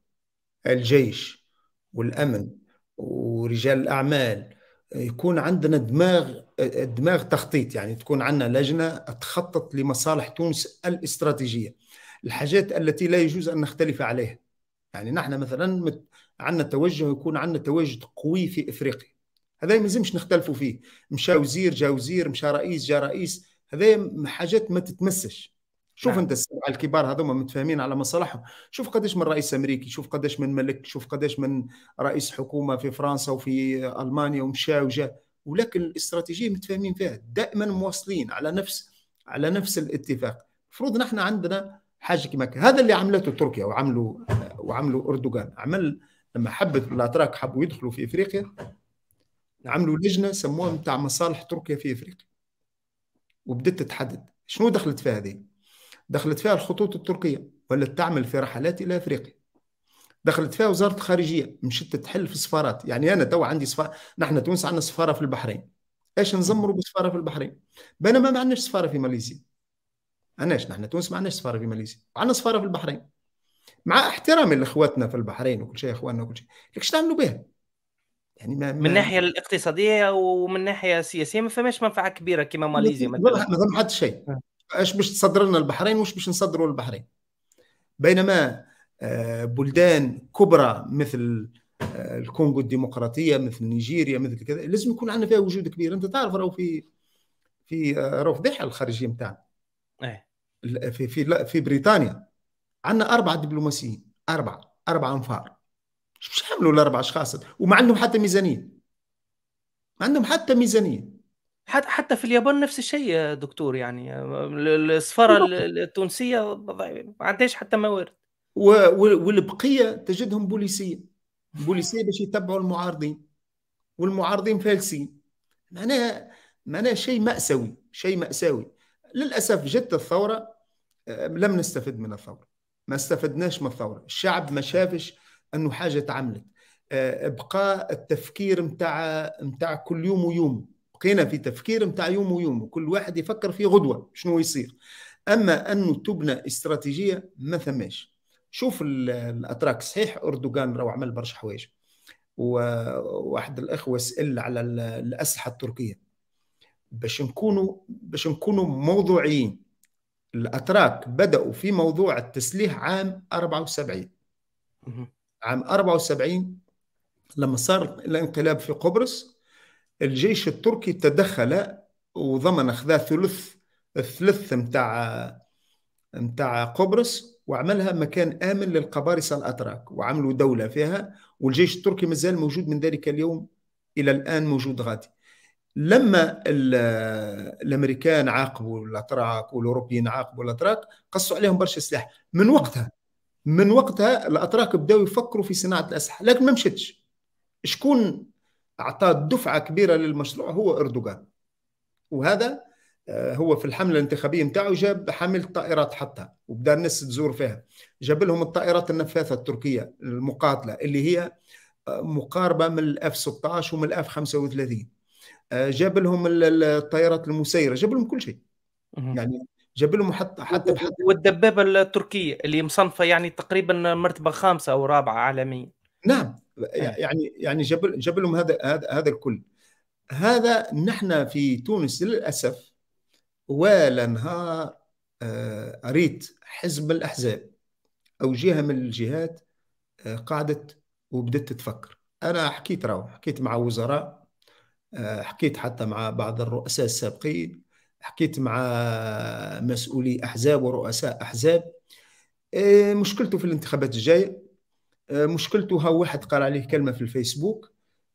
الجيش والامن ورجال الاعمال يكون عندنا دماغ دماغ تخطيط يعني تكون عندنا لجنه تخطط لمصالح تونس الاستراتيجيه الحاجات التي لا يجوز ان نختلف عليها يعني نحن مثلا مت... عندنا توجه يكون عندنا تواجد قوي في افريقيا هذا ما يلزمش نختلفوا فيه مشى وزير جا وزير مشى رئيس جا رئيس هذا حاجات ما تتمسش شوف نعم. انت السبعه الكبار هذوما متفاهمين على مصالحهم شوف قداش من رئيس امريكي شوف قداش من ملك شوف قداش من رئيس حكومه في فرنسا وفي المانيا ومشى وجاء ولكن الاستراتيجيه متفاهمين فيها دائما مواصلين على نفس على نفس الاتفاق المفروض نحن عندنا حاجه كما هذا اللي عملته تركيا وعملوا وعملوا اردوغان عمل لما حبت الاتراك حبوا يدخلوا في افريقيا نعم. عملوا لجنه سموها نتاع مصالح تركيا في افريقيا وبدت تتحدد شنو دخلت في هذه دخلت فيها الخطوط التركية ولات تعمل في رحلات إلى أفريقيا دخلت فيها وزارة الخارجية مشت تحل في السفارات يعني أنا تو عندي سفارة نحن تونس عندنا سفارة في البحرين ايش نزمروا بسفاره في البحرين بينما ما عندناش سفاره في ماليزيا عندناش نحن تونس ما عندناش سفاره في ماليزيا عندنا سفاره في البحرين مع احترامي لاخواتنا في البحرين وكل شيء اخواننا وكل شيء لكن شنو نعملوا بها؟ يعني ما من الناحيه ما... الاقتصاديه ومن الناحيه السياسيه ما فماش منفعه كبيره كما ماليزيا مثلا ما فما حتى شيء آه. اش باش تصدر لنا البحرين واش باش نصدروا للبحرين بينما آه، بلدان كبرى مثل آه، الكونغو الديمقراطيه مثل نيجيريا مثل كذا لازم يكون عندنا فيها وجود كبير انت تعرف راهو في في آه، راهو في الخارجيه نتاعنا إيه. في في في بريطانيا عندنا اربع دبلوماسيين اربعه اربع انفار باش يحملوا الاربع اشخاص وما عندهم حتى ميزانيه ما عندهم حتى ميزانيه حتى حتى في اليابان نفس الشيء يا دكتور يعني السفاره التونسيه ما عندهاش حتى موارد والبقيه تجدهم بوليسيه بوليسيه باش يتبعوا المعارضين والمعارضين فالسين معناها معناها شيء ماساوي شيء ماساوي للاسف جت الثوره آه، لم نستفد من الثوره ما استفدناش من الثوره الشعب ما شافش انه حاجه اتعملت آه، بقى التفكير نتاع نتاع كل يوم ويوم بقينا في تفكير نتاع يوم ويوم كل واحد يفكر في غدوه شنو يصير اما انه تبنى استراتيجيه ما ثماش شوف الاتراك صحيح اردوغان راه عمل برشا حوايج وواحد الاخوه سال على الاسلحه التركيه باش نكونوا باش نكونوا موضوعيين الاتراك بداوا في موضوع التسليح عام 74 عام 74 لما صار الانقلاب في قبرص الجيش التركي تدخل وضمن خذا ثلث الثلث نتاع نتاع قبرص وعملها مكان امن للقبارصه الاتراك وعملوا دوله فيها والجيش التركي مازال موجود من ذلك اليوم الى الان موجود غادي لما الامريكان عاقبوا الاتراك والاوروبيين عاقبوا الاتراك قصوا عليهم برشا سلاح من وقتها من وقتها الاتراك بداوا يفكروا في صناعه الاسلحه لكن ما مشتش شكون اعطى دفعه كبيره للمشروع هو اردوغان وهذا آه، هو في الحمله الانتخابيه نتاعو جاب حامل الطائرات حطها وبدا الناس تزور فيها جاب لهم الطائرات النفاثه التركيه المقاتله اللي هي آه، مقاربه من الاف 16 ومن الاف 35 آه، جاب لهم الطائرات المسيره جاب لهم كل شيء يعني جاب لهم حتى حتى والدبابه التركيه اللي مصنفه يعني تقريبا مرتبه خامسه او رابعه عالميا نعم يعني يعني جاب لهم هذا هذا هذا الكل هذا نحن في تونس للاسف ولا نهار قريت آه، حزب الاحزاب او جهه من الجهات آه، قعدت وبدت تتفكر انا حكيت راهو حكيت مع وزراء آه، حكيت حتى مع بعض الرؤساء السابقين حكيت مع مسؤولي احزاب ورؤساء احزاب مشكلته في الانتخابات الجايه آه، مشكلته ها واحد قال عليه كلمه في الفيسبوك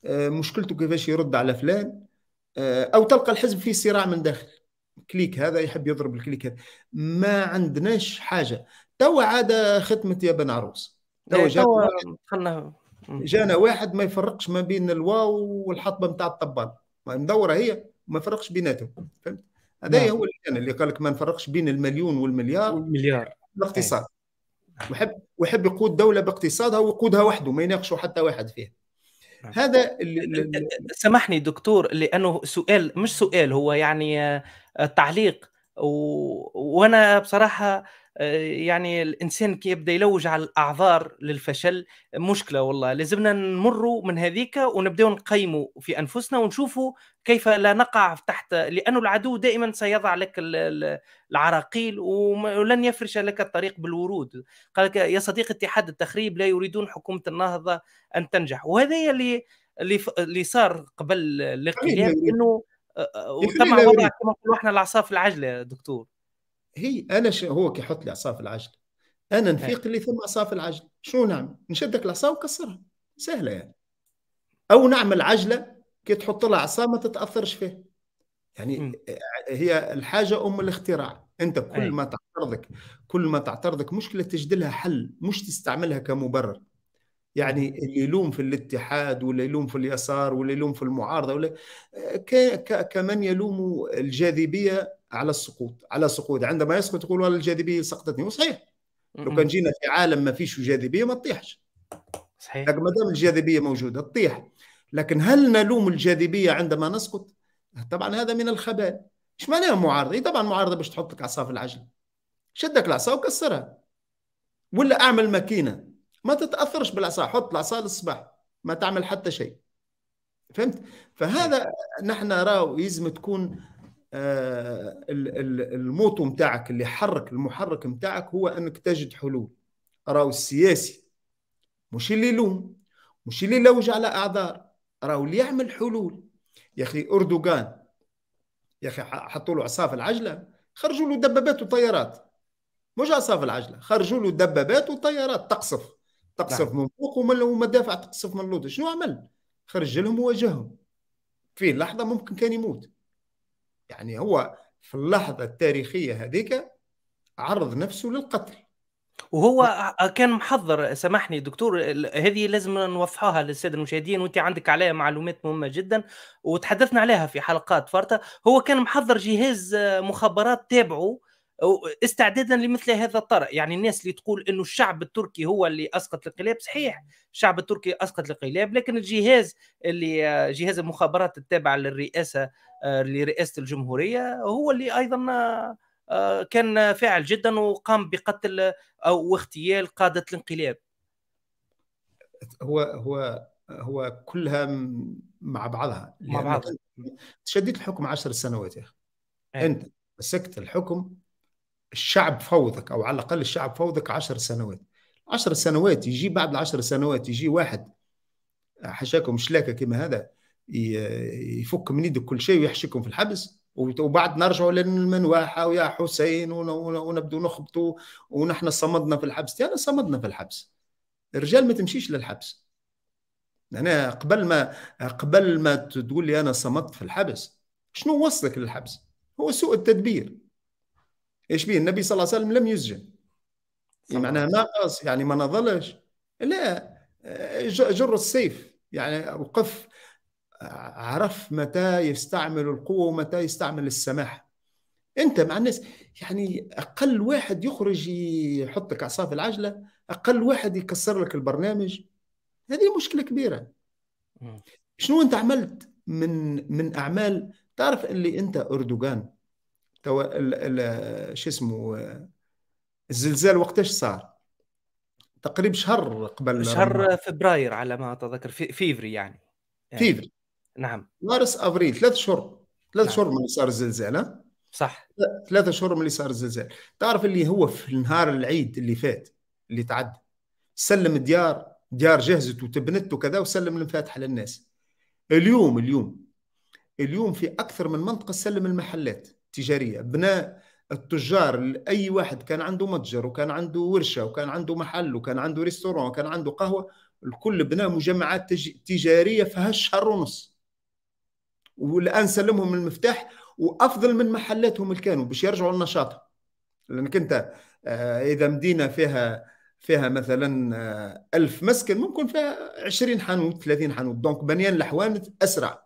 آه، مشكلته كيفاش يرد على فلان آه، او تلقى الحزب فيه صراع من داخل كليك هذا يحب يضرب الكليك هذا ما عندناش حاجه توا عاد ختمت يا بن عروس توا إيه، جانا, جانا واحد ما يفرقش ما بين الواو والحطبه نتاع الطبال مدوره هي ما يفرقش بيناتهم فهمت هذا نعم. هو اللي كان اللي قال لك ما نفرقش بين المليون والمليار والمليار الاقتصاد ويحب ويحب يقود دوله باقتصادها ويقودها وحده ما يناقشوا حتى واحد فيها نعم. هذا سامحني دكتور لانه سؤال مش سؤال هو يعني آه، تعليق و... وانا بصراحه آه، يعني الانسان كي يبدا يلوج على الاعذار للفشل مشكله والله لازمنا نمروا من هذيك ونبداو نقيموا في انفسنا ونشوفوا كيف لا نقع تحت لانه العدو دائما سيضع لك العراقيل ولن يفرش لك الطريق بالورود قال لك يا صديق اتحاد التخريب لا يريدون حكومه النهضه ان تنجح وهذا اللي اللي صار قبل الاغتيال يعني انه آه، آه، وتم يعني وضع كما نقولوا احنا العصا في العجله دكتور هي انا ش... هو كيحط لي عصا في العجل انا نفيق إيه. اللي ثم عصا في العجل شنو نعمل؟ نشدك العصا ونكسرها سهله يعني او نعمل عجله كي تحط لها عصا ما تتاثرش فيه يعني م. هي الحاجه ام الاختراع انت كل إيه. ما تعترضك كل ما تعترضك مشكله تجد لها حل مش تستعملها كمبرر يعني اللي يلوم في الاتحاد ولا يلوم في اليسار ولا يلوم في المعارضه ولا آه، كمن يلوم الجاذبيه على السقوط على سقوط عندما يسقط يقول والله الجاذبيه سقطتني وصحيح لو كان جينا في عالم ما فيش جاذبيه ما تطيحش صحيح لكن ما دام الجاذبيه موجوده تطيح لكن هل نلوم الجاذبيه عندما نسقط؟ طبعا هذا من الخبال ايش معناها معارضه؟ إيه طبعا معارضه باش تحط لك عصا في العجل شدك العصا وكسرها ولا اعمل ماكينه ما تتاثرش بالعصا حط العصا للصباح ما تعمل حتى شيء فهمت؟ فهذا نحن راهو يلزم تكون آه، الموتو نتاعك اللي حرك المحرك نتاعك هو انك تجد حلول راهو السياسي مش اللي يلوم مش اللي يلوج على اعذار راهو اللي يعمل حلول يا اخي اردوغان يا اخي حطوا له عصا في العجله خرجوا له دبابات وطيارات مش عصا في العجله خرجوا له دبابات وطيارات تقصف تقصف نعم. من فوق ومن تقصف من اللوط شنو عمل؟ خرج لهم وواجههم في لحظه ممكن كان يموت يعني هو في اللحظة التاريخية هذيك عرض نفسه للقتل وهو كان محضر سامحني دكتور هذه لازم نوضحها للساده المشاهدين وانت عندك عليها معلومات مهمه جدا وتحدثنا عليها في حلقات فرطه هو كان محضر جهاز مخابرات تابعه استعدادا لمثل هذا الطرح يعني الناس اللي تقول انه الشعب التركي هو اللي اسقط الانقلاب صحيح الشعب التركي اسقط الانقلاب لكن الجهاز اللي جهاز المخابرات التابع للرئاسه آه، لرئاسه الجمهوريه هو اللي ايضا آه، كان فاعل جدا وقام بقتل او اغتيال قاده الانقلاب هو هو هو كلها مع بعضها مع بعضها تشديد الحكم 10 سنوات يا اخي إيه. انت مسكت الحكم الشعب فوضك او على الاقل الشعب فوضك عشر سنوات عشر سنوات يجي بعد العشر سنوات يجي واحد حشاكم شلاكه كما هذا يفك من يدك كل شيء ويحشكم في الحبس وبعد نرجعوا للمنواحه ويا حسين ونبدو نخبطوا ونحن صمدنا في الحبس انا يعني صمدنا في الحبس الرجال ما تمشيش للحبس انا يعني قبل ما قبل ما تقول لي انا صمدت في الحبس شنو وصلك للحبس هو سوء التدبير ايش به النبي صلى الله عليه وسلم لم يسجن يعني معناها ما قص يعني ما نضلش لا جر السيف يعني وقف عرف متى يستعمل القوة ومتى يستعمل السماح أنت مع الناس يعني أقل واحد يخرج يحطك أعصاب العجلة أقل واحد يكسر لك البرنامج هذه مشكلة كبيرة شنو أنت عملت من من أعمال تعرف اللي أنت أردوغان توا شو اسمه الزلزال وقتاش صار؟ تقريبا شهر قبل شهر فبراير على ما اتذكر في فيفري يعني, يعني فيفري نعم مارس ابريل ثلاث شهور ثلاث نعم. شهور من اللي صار الزلزال صح ثلاثة شهور من اللي صار الزلزال تعرف اللي هو في نهار العيد اللي فات اللي تعدى سلم ديار ديار جهزت وتبنت وكذا وسلم المفاتح للناس اليوم اليوم اليوم في اكثر من منطقه سلم المحلات تجاريه بناء التجار اي واحد كان عنده متجر وكان عنده ورشه وكان عنده محل وكان عنده ريستوران وكان عنده قهوه الكل بناء مجمعات تجاريه في هالشهر ونص والان سلمهم المفتاح وافضل من محلاتهم اللي كانوا باش يرجعوا النشاط لانك انت آه، اذا مدينه فيها فيها مثلا آه، ألف مسكن ممكن فيها 20 حانوت 30 حانوت دونك بنيان الحوانت اسرع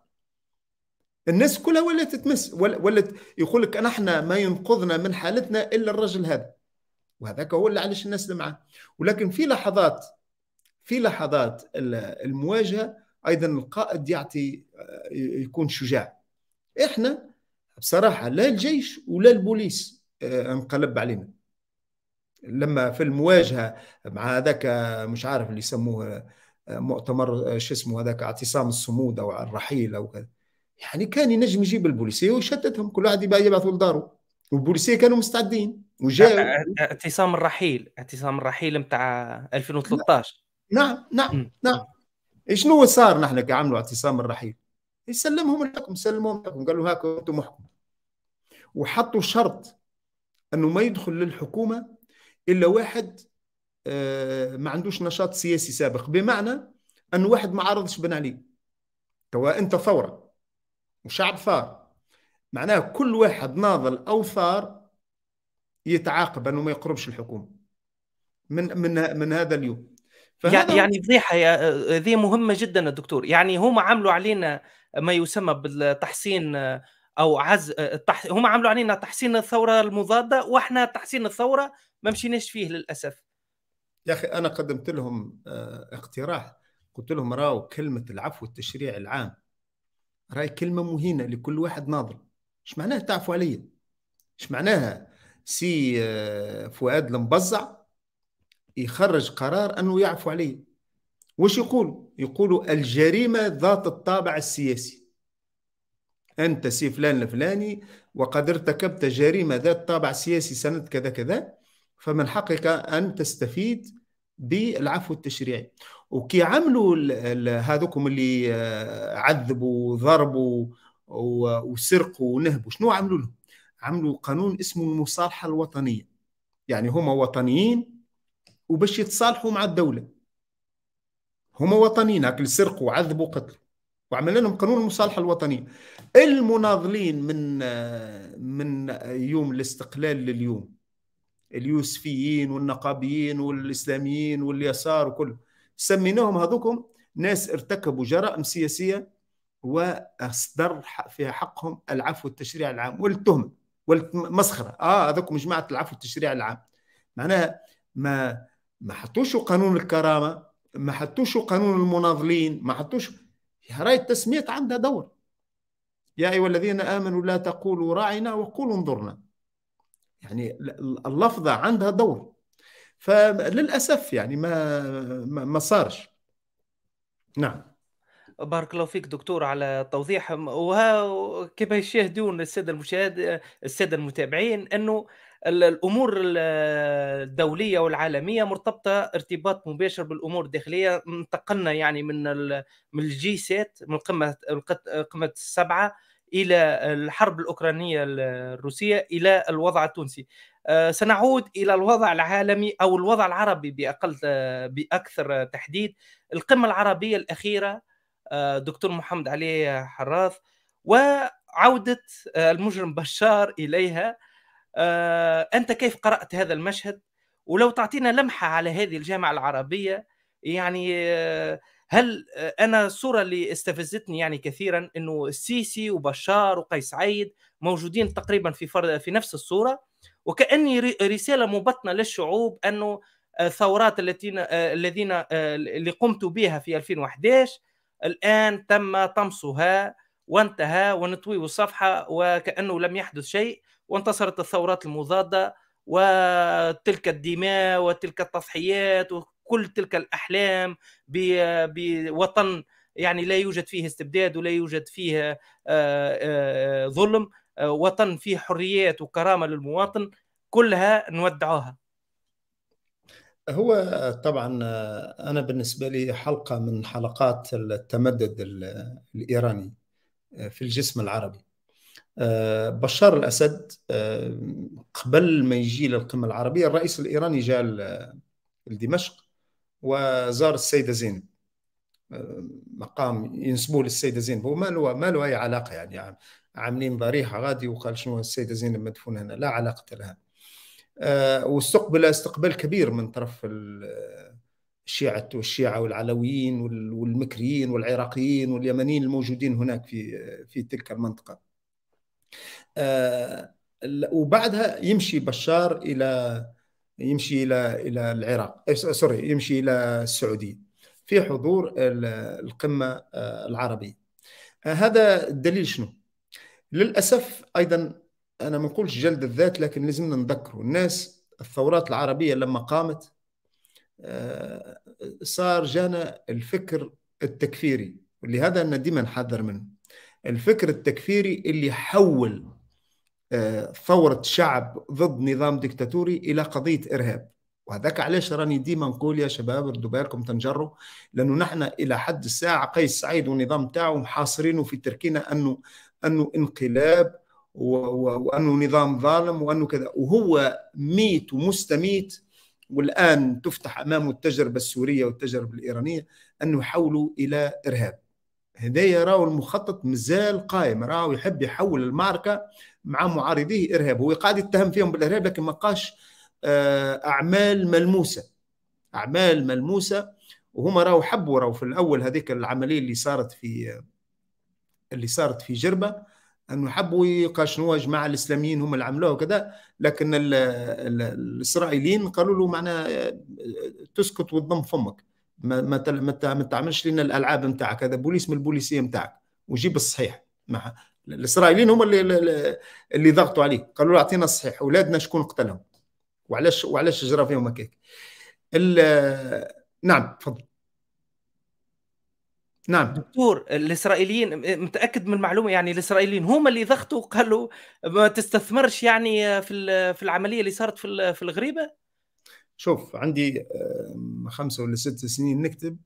الناس كلها ولات تمس ولات يقول لك نحن ما ينقذنا من حالتنا الا الرجل هذا وهذاك هو اللي علاش الناس معه ولكن في لحظات في لحظات المواجهه ايضا القائد يعطي آه، يكون شجاع احنا بصراحه لا الجيش ولا البوليس آه، انقلب علينا لما في المواجهه مع هذاك آه، مش عارف اللي يسموه مؤتمر شو اسمه هذاك اعتصام الصمود او الرحيل او كذا يعني كان ينجم يجيب البوليسيه ويشتتهم كل واحد يبعث لداره والبوليسيه كانوا مستعدين وجاء اعتصام الرحيل اعتصام الرحيل نتاع 2013 نعم نعم م. نعم شنو صار نحن كي عملوا اعتصام الرحيل يسلمهم الحكم سلموهم الحكم قالوا هاك انتم محكم وحطوا شرط انه ما يدخل للحكومه الا واحد آه، ما عندوش نشاط سياسي سابق بمعنى انه واحد ما عارضش بن علي توا انت ثوره وشعب ثار معناه كل واحد ناضل او ثار يتعاقب انه ما يقربش الحكومه من من من هذا اليوم فهذا يعني فضيحه هذه مهمه جدا الدكتور يعني هم عملوا علينا ما يسمى بالتحسين او عز التح... هم عملوا علينا تحسين الثوره المضاده واحنا تحسين الثوره ما مشيناش فيه للاسف يا اخي انا قدمت لهم آه، اقتراح قلت لهم راو كلمه العفو التشريعي العام راي كلمه مهينه لكل واحد ناظر اش معناها تعفو عليا اش معناها سي آه، فؤاد المبزع يخرج قرار انه يعفو عليا وش يقول يقول الجريمه ذات الطابع السياسي انت سي فلان الفلاني وقد ارتكبت جريمه ذات طابع سياسي سنه كذا كذا فمن حقك ان تستفيد بالعفو التشريعي وكي عملوا هذوكم اللي آه، عذبوا وضربوا وسرقوا ونهبوا شنو عملوا لهم؟ عملوا قانون اسمه المصالحه الوطنيه يعني هما وطنيين وباش يتصالحوا مع الدوله هما وطنيين هاك اللي سرقوا وعذبوا وقتلوا وعملنا لهم قانون المصالحه الوطنيه المناضلين من آه، من يوم الاستقلال لليوم اليوسفيين والنقابيين والاسلاميين واليسار وكل سميناهم هذوكم ناس ارتكبوا جرائم سياسيه واصدر في حقهم العفو التشريع العام والتهمه والمسخره اه هذوكم جماعه العفو التشريع العام معناها ما ما حطوش قانون الكرامه ما حطوش قانون المناضلين ما حطوش راي التسميات عندها دور يا ايها الذين امنوا لا تقولوا راعنا وقولوا انظرنا يعني اللفظه عندها دور فللاسف يعني ما ما صارش نعم بارك الله فيك دكتور على التوضيح وكما يشاهدون الساده المشاهد الساده المتابعين انه الامور الدوليه والعالميه مرتبطه ارتباط مباشر بالامور الداخليه انتقلنا يعني من من الجي سات من قمه قمه السبعه الى الحرب الاوكرانيه الروسيه الى الوضع التونسي آه، سنعود الى الوضع العالمي او الوضع العربي باقل آه، باكثر تحديد القمه العربيه الاخيره آه، دكتور محمد علي حراث وعوده المجرم بشار اليها انت كيف قرات هذا المشهد ولو تعطينا لمحه على هذه الجامعه العربيه يعني هل انا الصوره اللي استفزتني يعني كثيرا انه السيسي وبشار وقيس عيد موجودين تقريبا في فرد في نفس الصوره وكاني رساله مبطنه للشعوب انه الثورات التي الذين اللي قمت بها في 2011 الان تم طمسها وانتهى ونطوي الصفحه وكانه لم يحدث شيء وانتصرت الثورات المضاده وتلك الدماء وتلك التضحيات كل تلك الاحلام بوطن يعني لا يوجد فيه استبداد ولا يوجد فيه آه، آه، ظلم آه، وطن فيه حريات وكرامه للمواطن كلها نودعوها هو طبعا انا بالنسبه لي حلقه من حلقات التمدد الايراني في الجسم العربي بشار الاسد قبل ما يجي للقمه العربيه الرئيس الايراني جاء لدمشق وزار السيده زينب مقام ينسبوه للسيده زينب وما له ما له اي علاقه يعني عاملين ضريحه غادي وقال شنو السيده زينب مدفونه هنا لا علاقه لها آه، واستقبل استقبال كبير من طرف الشيعة والشيعة والعلويين والمكريين والعراقيين واليمنيين الموجودين هناك في في تلك المنطقة آه، وبعدها يمشي بشار إلى يمشي الى الى العراق سوري يمشي الى السعوديه في حضور القمه آه، العربيه آه، هذا الدليل شنو للاسف ايضا انا ما نقولش جلد الذات لكن لازمنا نذكروا الناس الثورات العربيه لما قامت آه، صار جانا الفكر التكفيري ولهذا أنا ديما نحذر منه الفكر التكفيري اللي حول ثورة شعب ضد نظام ديكتاتوري إلى قضية إرهاب وهذاك علاش راني ديما نقول يا شباب ردوا بالكم تنجروا لانه نحن الى حد الساعه قيس سعيد والنظام تاعه محاصرينه في تركينا انه انه انقلاب وانه نظام ظالم وانه كذا وهو ميت ومستميت والان تفتح امامه التجربه السوريه والتجربه الايرانيه انه يحولوا الى ارهاب هذا راهو المخطط مازال قائم راهو يحب يحول المعركه مع معارضيه ارهاب هو قاعد يتهم فيهم بالارهاب لكن ما قاش آه، اعمال ملموسه اعمال ملموسه وهما راهو حبوا راهو في الاول هذيك العمليه اللي صارت في اللي صارت في جربه انه حبوا يقاشنوها جماعه الاسلاميين هم اللي عملوها وكذا لكن الـ الـ الاسرائيليين قالوا له معناها آه، تسكت وتضم فمك ما ما ما تعملش لنا الالعاب نتاعك هذا بوليس من البوليسيه نتاعك وجيب الصحيح الاسرائيليين هم اللي اللي ضغطوا عليه قالوا له اعطينا الصحيح اولادنا شكون قتلهم وعلاش وعلاش جرى فيهم هكاك نعم تفضل نعم دكتور الاسرائيليين متاكد من المعلومه يعني الاسرائيليين هما اللي ضغطوا قالوا ما تستثمرش يعني في في العمليه اللي صارت في في الغريبه شوف عندي خمسة ولا ست سنين نكتب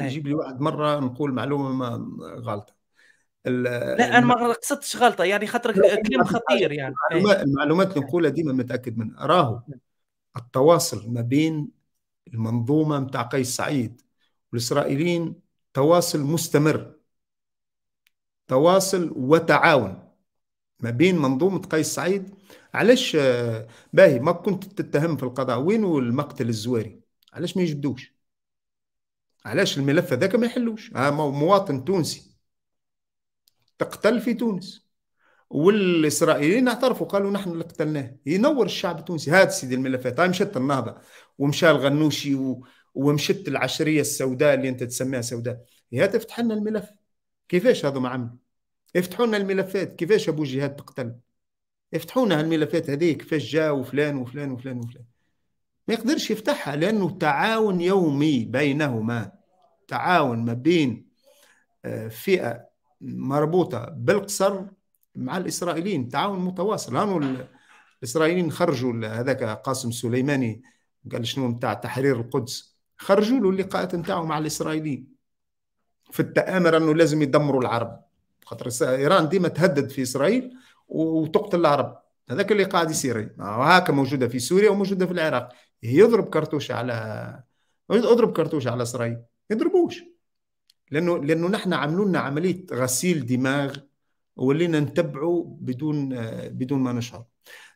إيه. يجيب لي واحد مره نقول معلومه غلطه لا انا ما قصدتش غلطه يعني خاطر كلام خطير يعني المعلومات اللي نقولها ديما متاكد منها راهو التواصل ما بين المنظومه نتاع قيس سعيد والاسرائيليين تواصل مستمر تواصل وتعاون ما بين منظومه قيس سعيد علاش باهي ما كنت تتهم في القضاء وين المقتل الزواري علاش ما يجبدوش علاش الملف هذاك ما يحلوش مواطن تونسي تقتل في تونس والاسرائيليين اعترفوا قالوا نحن اللي قتلناه ينور الشعب التونسي هذا سيدي الملفات هاي مشت النهضه ومشى الغنوشي و... ومشت العشريه السوداء اللي انت تسميها سوداء هي تفتح لنا الملف كيفاش هذا ما عملوا افتحوا لنا الملفات كيفاش ابو جهاد تقتل افتحوا لنا الملفات هذيك كيفاش جا وفلان وفلان وفلان وفلان ما يقدرش يفتحها لانه تعاون يومي بينهما تعاون ما بين آه، فئه مربوطه بالقصر مع الاسرائيليين تعاون متواصل هانو الاسرائيليين خرجوا هذاك قاسم سليماني قال شنو نتاع تحرير القدس خرجوا له اللقاءات نتاعو مع الاسرائيليين في التامر انه لازم يدمروا العرب خاطر ايران ديما تهدد في اسرائيل وتقتل العرب هذاك اللي قاعد يصير هاكا موجوده في سوريا وموجوده في العراق يضرب كرتوش على يضرب كرتوش على اسرائيل يضربوش لانه لانه نحن عملوا لنا عمليه غسيل دماغ ولينا نتبعه بدون بدون ما نشعر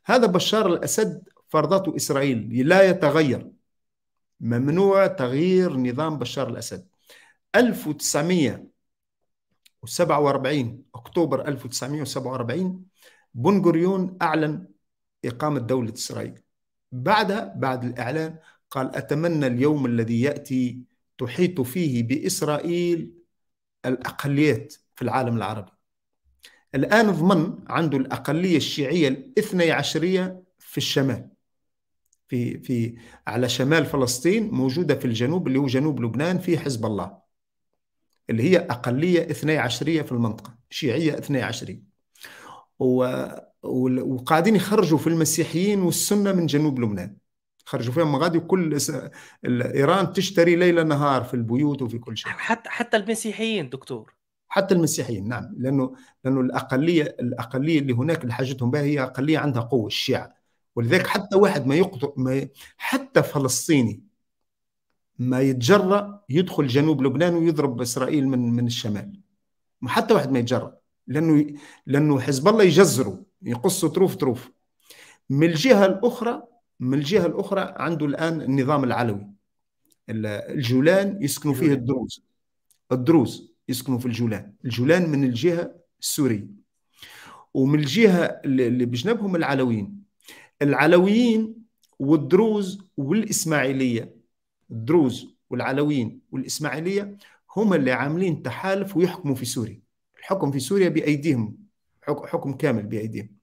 هذا بشار الاسد فرضته اسرائيل لا يتغير ممنوع تغيير نظام بشار الاسد 1947 اكتوبر 1947 بن غوريون اعلن اقامه دوله اسرائيل بعدها بعد الاعلان قال اتمنى اليوم الذي ياتي تحيط فيه بإسرائيل الأقليات في العالم العربي الآن ضمن عنده الأقلية الشيعية الاثني عشرية في الشمال في في على شمال فلسطين موجودة في الجنوب اللي هو جنوب لبنان في حزب الله اللي هي أقلية اثني عشرية في المنطقة شيعية اثني عشرية و... وقاعدين يخرجوا في المسيحيين والسنة من جنوب لبنان خرجوا فيهم مغادي وكل ايران تشتري ليل نهار في البيوت وفي كل شيء حتى حتى المسيحيين دكتور حتى المسيحيين نعم لانه لانه الاقليه الاقليه اللي هناك اللي حاجتهم بها هي اقليه عندها قوه الشيعه ولذلك نعم. حتى واحد ما يقتل ما حتى فلسطيني ما يتجرأ يدخل جنوب لبنان ويضرب اسرائيل من من الشمال حتى واحد ما يتجرأ لانه لانه حزب الله يجزروا يقصوا تروف تروف من الجهه الاخرى من الجهه الاخرى عنده الان النظام العلوي الجولان يسكنوا فيه الدروز الدروز يسكنوا في الجولان الجولان من الجهه السوريه ومن الجهه اللي بجنبهم العلويين العلويين والدروز والاسماعيليه الدروز والعلويين والاسماعيليه هم اللي عاملين تحالف ويحكموا في سوريا الحكم في سوريا بايديهم حكم كامل بايديهم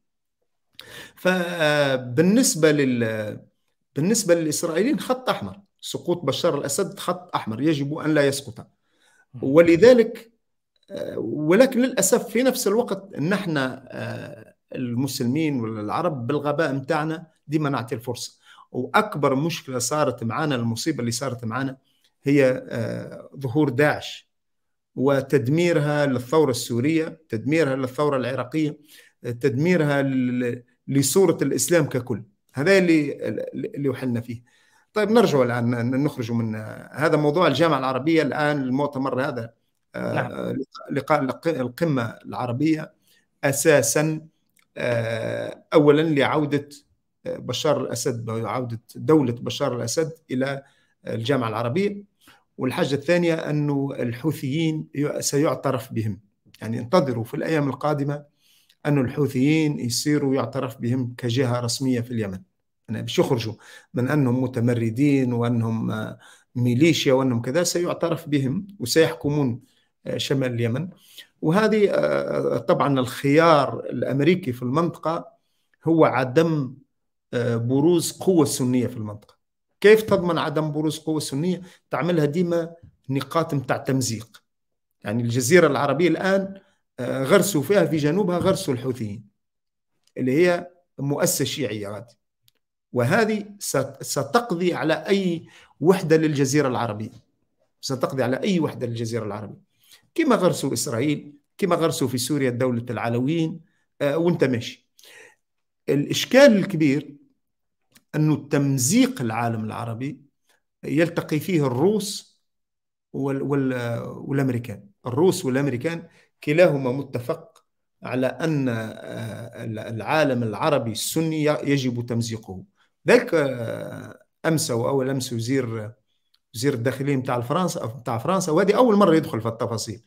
فبالنسبه لل بالنسبه للاسرائيليين خط احمر سقوط بشار الاسد خط احمر يجب ان لا يسقط ولذلك ولكن للاسف في نفس الوقت نحن آه، المسلمين ولا العرب بالغباء متاعنا ديما نعطي الفرصه واكبر مشكله صارت معنا المصيبه اللي صارت معنا هي آه، ظهور داعش وتدميرها للثوره السوريه تدميرها للثوره العراقيه تدميرها لصورة الإسلام ككل هذا اللي اللي وحلنا فيه طيب نرجع الآن نخرج من هذا موضوع الجامعة العربية الآن المؤتمر هذا آه، نعم. لقاء القمة العربية أساسا آه، أولا لعودة آه، بشار الأسد وعودة دولة بشار الأسد إلى الجامعة العربية والحاجة الثانية أن الحوثيين سيعترف بهم يعني انتظروا في الأيام القادمة أن الحوثيين يصيروا يعترف بهم كجهة رسمية في اليمن يعني باش يخرجوا من أنهم متمردين وأنهم آه، ميليشيا وأنهم كذا سيعترف بهم وسيحكمون آه، شمال اليمن وهذه آه، طبعا الخيار الأمريكي في المنطقة هو عدم بروز قوة سنية في المنطقة كيف تضمن عدم بروز قوة سنية؟ تعملها ديما نقاط متاع تمزيق يعني الجزيرة العربية الآن غرسوا فيها في جنوبها غرسوا الحوثيين اللي هي مؤسسة شيعية وهذه ستقضي على أي وحدة للجزيرة العربية ستقضي على أي وحدة للجزيرة العربية كما غرسوا إسرائيل كما غرسوا في سوريا دولة العلويين آه، وانت ماشي الإشكال الكبير أنه تمزيق العالم العربي يلتقي فيه الروس والامريكان الروس والامريكان كلاهما متفق على أن آه، العالم العربي السني يجب تمزيقه ذاك آه، أمس أو أول أمس وزير وزير الداخلية نتاع فرنسا نتاع فرنسا وهذه أول مرة يدخل في التفاصيل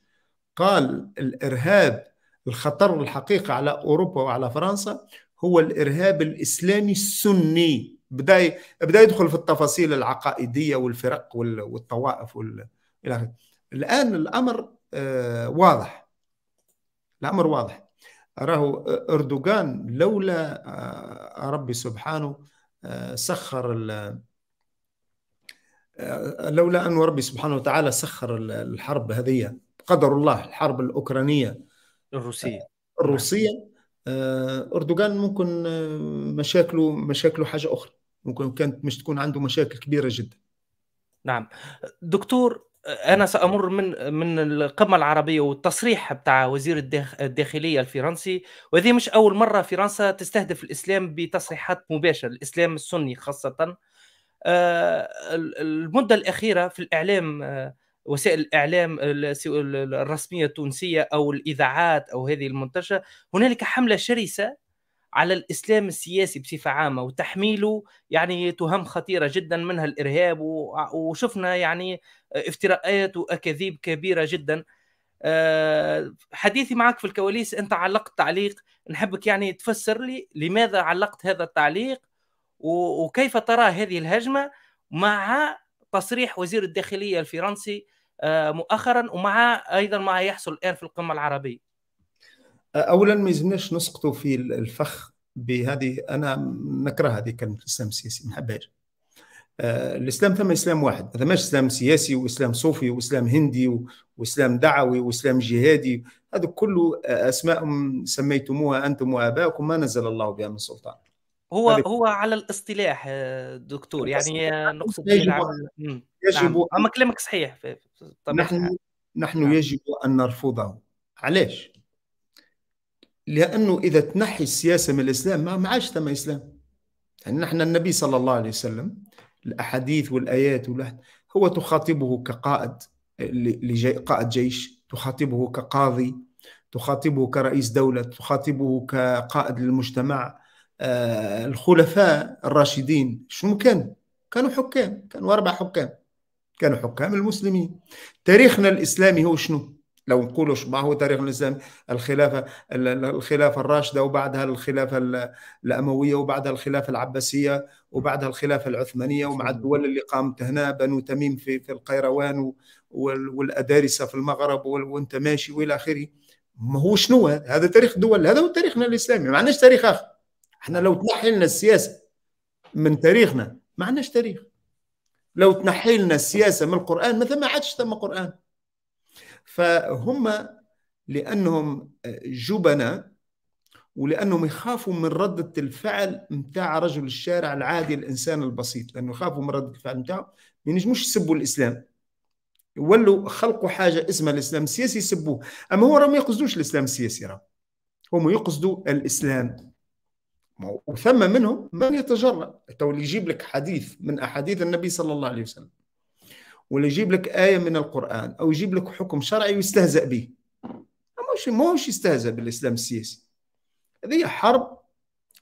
قال الإرهاب الخطر الحقيقة على أوروبا وعلى فرنسا هو الإرهاب الإسلامي السني بدا بدا يدخل في التفاصيل العقائديه والفرق والطوائف وال... اخره الان الامر آه، واضح الأمر واضح راهو أردوغان لولا ربي سبحانه سخر لولا أن ربي سبحانه وتعالى سخر الحرب هذه قدر الله الحرب الأوكرانية الروسية الروسية أردوغان ممكن مشاكله مشاكله حاجة أخرى ممكن كانت مش تكون عنده مشاكل كبيرة جدا نعم دكتور انا سامر من من القمه العربيه والتصريح بتاع وزير الداخليه الفرنسي وهذه مش اول مره فرنسا تستهدف الاسلام بتصريحات مباشره الاسلام السني خاصه آه، المده الاخيره في الاعلام آه، وسائل الاعلام الرسميه التونسيه او الاذاعات او هذه المنتشره هنالك حمله شرسه على الاسلام السياسي بصفه عامه وتحميله يعني تهم خطيره جدا منها الارهاب وشفنا يعني افتراءات واكاذيب كبيره جدا آه، حديثي معك في الكواليس انت علقت تعليق نحبك يعني تفسر لي لماذا علقت هذا التعليق وكيف ترى هذه الهجمه مع تصريح وزير الداخليه الفرنسي آه، مؤخرا ومع ايضا ما يحصل الان في القمه العربيه اولا ما يلزمناش نسقطوا في الفخ بهذه انا نكره هذه كلمه الاسلام السياسي ما آه الاسلام ثم اسلام واحد ما ثماش اسلام سياسي واسلام صوفي واسلام هندي واسلام دعوي واسلام جهادي هذا كله اسماء سميتموها انتم واباؤكم ما نزل الله بها من سلطان هو هو على الاصطلاح آه، دكتور يعني آه، نقصد يجب, يجب نعم. اما كلامك صحيح نحن نحن نعم. يجب ان نرفضه علاش؟ لأنه إذا تنحي السياسة من الإسلام ما عادش ثم إسلام يعني نحن النبي صلى الله عليه وسلم الأحاديث والآيات هو تخاطبه كقائد لجي قائد جيش تخاطبه كقاضي تخاطبه كرئيس دولة تخاطبه كقائد للمجتمع آه الخلفاء الراشدين شنو كان كانوا حكام كانوا أربع حكام كانوا حكام المسلمين تاريخنا الإسلامي هو شنو لو نقولوش ما هو تاريخ الاسلامي الخلافه الخلافه الراشده وبعدها الخلافه الامويه وبعدها الخلافه العباسيه وبعدها الخلافه العثمانيه ومع الدول اللي قامت هنا بنو تميم في في القيروان والادارسه في المغرب وانت ماشي والى اخره ما هو شنو هذا تاريخ دول هذا هو تاريخنا الاسلامي ما عندناش تاريخ اخر احنا لو تنحي لنا السياسه من تاريخنا ما عندناش تاريخ لو تنحي لنا السياسه من القران ما عادش ثم قران فهم لانهم جبناء ولانهم يخافوا من رده الفعل نتاع رجل الشارع العادي الانسان البسيط لانه يخافوا من رده الفعل نتاعه ما ينجموش يسبوا الاسلام ولوا خلقوا حاجه اسمها الاسلام السياسي يسبوه اما هو ما يقصدوش الاسلام السياسي راه هم يقصدوا الاسلام وثم منهم من يتجرأ تو يجيب لك حديث من احاديث النبي صلى الله عليه وسلم ولا يجيب لك آية من القرآن أو يجيب لك حكم شرعي ويستهزأ به ماهوش ماهوش يستهزأ بالإسلام السياسي هذه حرب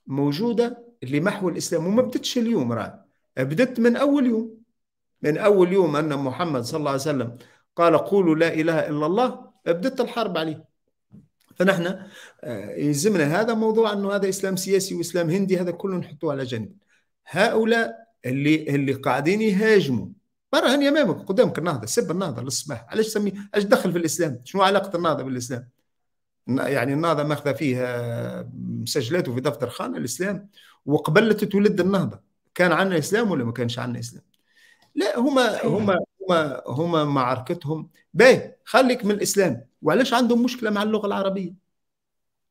موجودة لمحو الإسلام وما بدتش اليوم راه بدت من أول يوم من أول يوم أن محمد صلى الله عليه وسلم قال قولوا لا إله إلا الله بدت الحرب عليه فنحن آه، يلزمنا هذا موضوع أنه هذا إسلام سياسي وإسلام هندي هذا كله نحطوه على جنب هؤلاء اللي اللي قاعدين يهاجموا هني امامك قدامك النهضه سب النهضه للصباح علاش سمي اش دخل في الاسلام شنو علاقه النهضه بالاسلام يعني النهضه ماخذه فيه مسجلاته في دفتر خان الاسلام وقبل تتولد النهضه كان عندنا اسلام ولا ما كانش عندنا اسلام لا هما هما هما هما معركتهم باهي خليك من الاسلام وعلاش عندهم مشكله مع اللغه العربيه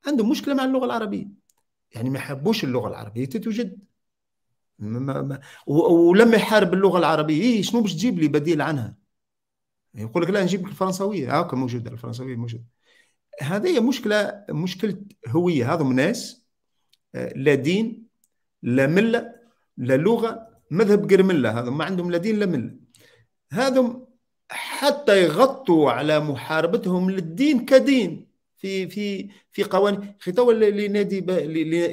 عندهم مشكله مع اللغه العربيه يعني ما يحبوش اللغه العربيه تتوجد ما ما ولما يحارب اللغه العربيه إيه شنو باش تجيب لي بديل عنها يقول لك لا نجيب لك الفرنسويه هاكا موجوده الفرنسويه موجوده هذه مشكله مشكله هويه هذو ناس آه، لا دين لا مله لا لغه مذهب قرمله هذا ما عندهم لا دين لا مله هذم حتى يغطوا على محاربتهم للدين كدين في في في قوانين خي توا اللي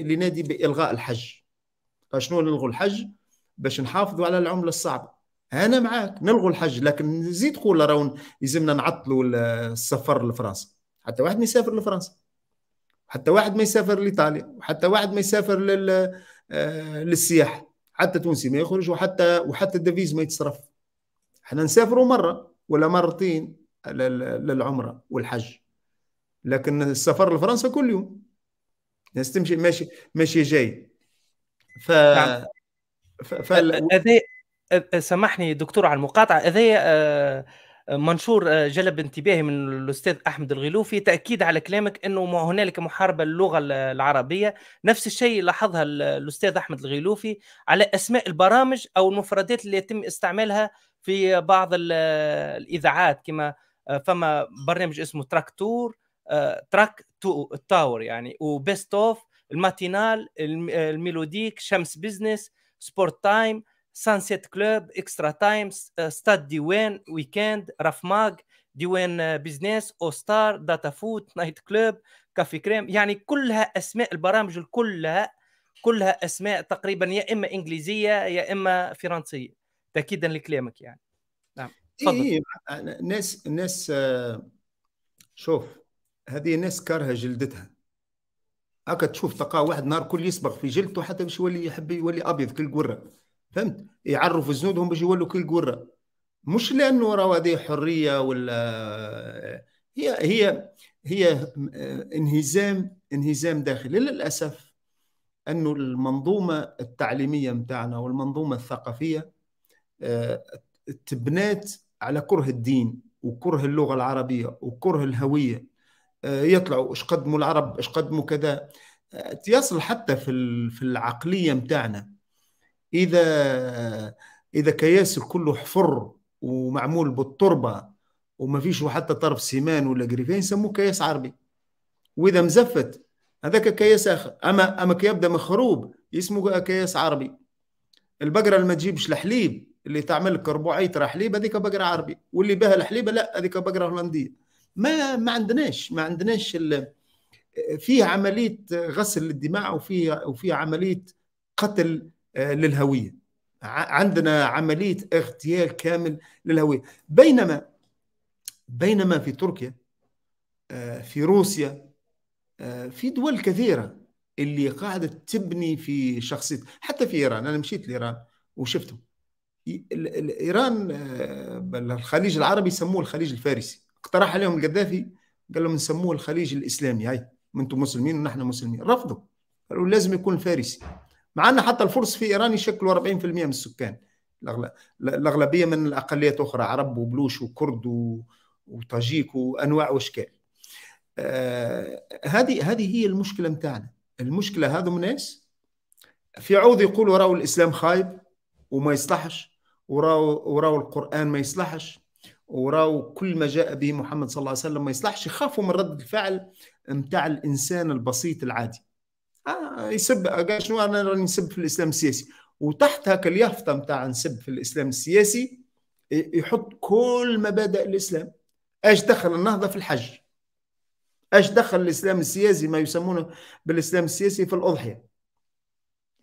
اللي بالغاء الحج شنو نلغوا الحج باش نحافظوا على العمله الصعبه انا معاك نلغوا الحج لكن نزيد قول راهو يلزمنا نعطلوا السفر لفرنسا حتى واحد ما يسافر لفرنسا حتى واحد ما يسافر لايطاليا وحتى واحد ما يسافر لل آه، للسياحه حتى تونسي ما يخرج وحتى وحتى الدفيز ما يتصرف احنا نسافروا مره ولا مرتين للعمره والحج لكن السفر لفرنسا كل يوم الناس تمشي ماشي ماشي جاي نعم. ف, ف... ف... أذي... سامحني دكتور على المقاطعه أذي منشور جلب انتباهي من الاستاذ احمد الغلوفي تاكيد على كلامك انه هنالك محاربه للغه العربيه نفس الشيء لاحظها الاستاذ احمد الغلوفي على اسماء البرامج او المفردات اللي يتم استعمالها في بعض الاذاعات كما فما برنامج اسمه تراكتور تراك تو تاور يعني وبيست اوف الماتينال الميلوديك شمس بزنس سبورت تايم سانسيت كلوب اكسترا تايم ستاد ديوان ويكاند راف ماغ ديوان بزنس او ستار داتا فوت نايت كلوب كافي كريم يعني كلها اسماء البرامج كلها كلها اسماء تقريبا يا اما انجليزيه يا اما فرنسيه تاكيدا لكلامك يعني نعم تفضل إيه الناس إيه، الناس شوف هذه الناس كارهه جلدتها هكا تشوف تلقاه واحد نهار كل يصبغ في جلدته حتى باش يولي يحب يولي ابيض كل قره فهمت يعرفوا زنودهم باش يولوا كل قره مش لانه راهو هذه حريه ولا هي هي هي انهزام انهزام داخلي للاسف انه المنظومه التعليميه نتاعنا والمنظومه الثقافيه آه، تبنات على كره الدين وكره اللغه العربيه وكره الهويه آه، يطلعوا اش قدموا العرب اش قدموا كذا آه، يصل حتى في في العقليه متاعنا اذا اذا كياسر كله حفر ومعمول بالتربه وما فيش حتى طرف سيمان ولا قريفين يسموه كياس عربي واذا مزفت هذاك كياس اخر اما اما كيبدا مخروب يسموه كياس عربي البقره اللي ما تجيبش الحليب اللي تعمل كربوعيتر حليب هذيك بقره عربي واللي بها الحليب لا هذيك بقره هولنديه ما ما عندناش ما عندناش فيه عمليه غسل للدماء وفيه وفيه عمليه قتل آه، للهويه عندنا عمليه اغتيال كامل للهويه بينما بينما في تركيا آه، في روسيا آه، في دول كثيره اللي قاعده تبني في شخصيه حتى في ايران انا مشيت لايران وشفتهم ايران الخليج العربي يسموه الخليج الفارسي اقترح عليهم القذافي قال لهم نسموه الخليج الاسلامي هاي انتم مسلمين ونحن مسلمين رفضوا قالوا لازم يكون فارسي مع ان حتى الفرس في ايران يشكلوا 40% من السكان الاغلبيه من الاقليات اخرى عرب وبلوش وكرد وطاجيك وانواع واشكال آه، هذه آه هذه هي المشكله نتاعنا المشكله هذو الناس في عوض يقولوا راهو الاسلام خايب وما يصلحش وراو وراو القران ما يصلحش وراو كل ما جاء به محمد صلى الله عليه وسلم ما يصلحش يخافوا من رد الفعل نتاع الانسان البسيط العادي آه يسب قال شنو انا راني نسب في الاسلام السياسي وتحت هكا اليافطه نتاع نسب في الاسلام السياسي يحط كل مبادئ الاسلام اش دخل النهضه في الحج اش دخل الاسلام السياسي ما يسمونه بالاسلام السياسي في الاضحيه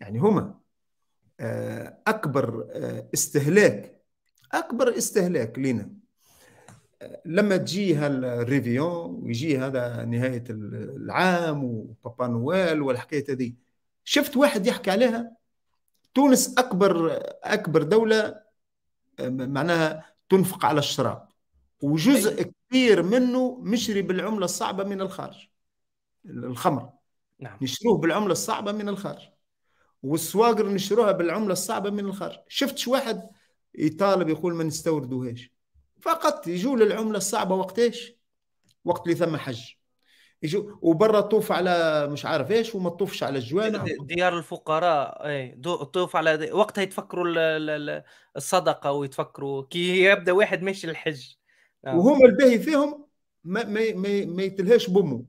يعني هما آه، اكبر آه، استهلاك اكبر استهلاك لنا لما تجي هالريفيون ويجي هذا نهايه العام وبابا نويل والحكايه هذه شفت واحد يحكي عليها تونس اكبر اكبر دوله معناها تنفق على الشراب وجزء أيوة. كبير منه مشري بالعمله الصعبه من الخارج الخمر نعم نشروه بالعمله الصعبه من الخارج والسواقر نشروها بالعمله الصعبه من الخارج شفتش واحد يطالب يقول ما نستوردوهاش فقط يجوا للعمله الصعبه وقت ايش؟ وقت اللي ثم حج يجوا وبرا طوف على مش عارف ايش وما تطوفش على الجوانع ديار الفقراء اي طوف على دي. وقتها يتفكروا الصدقه ويتفكروا كي يبدا واحد ماشي للحج آه. نعم. وهم الباهي فيهم ما ما ما, ما يتلهاش بامه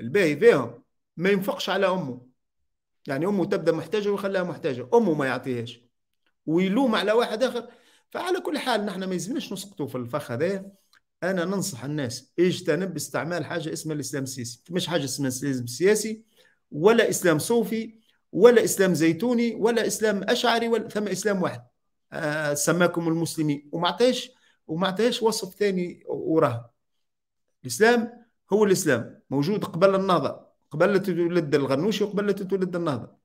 الباهي فيهم ما ينفقش على امه يعني امه تبدا محتاجه ويخليها محتاجه امه ما يعطيهاش ويلوم على واحد اخر فعلى كل حال نحن ما يلزمناش نسقطوا في الفخ هذا انا ننصح الناس اجتنب استعمال حاجه اسمها الاسلام السياسي مش حاجه اسمها الاسلام السياسي ولا اسلام صوفي ولا اسلام زيتوني ولا اسلام اشعري ولا ثم اسلام واحد آه سماكم المسلمين وما عطاش وما عطاش وصف ثاني وراه الاسلام هو الاسلام موجود قبل النهضه قبل تولد الغنوشي وقبل تولد النهضه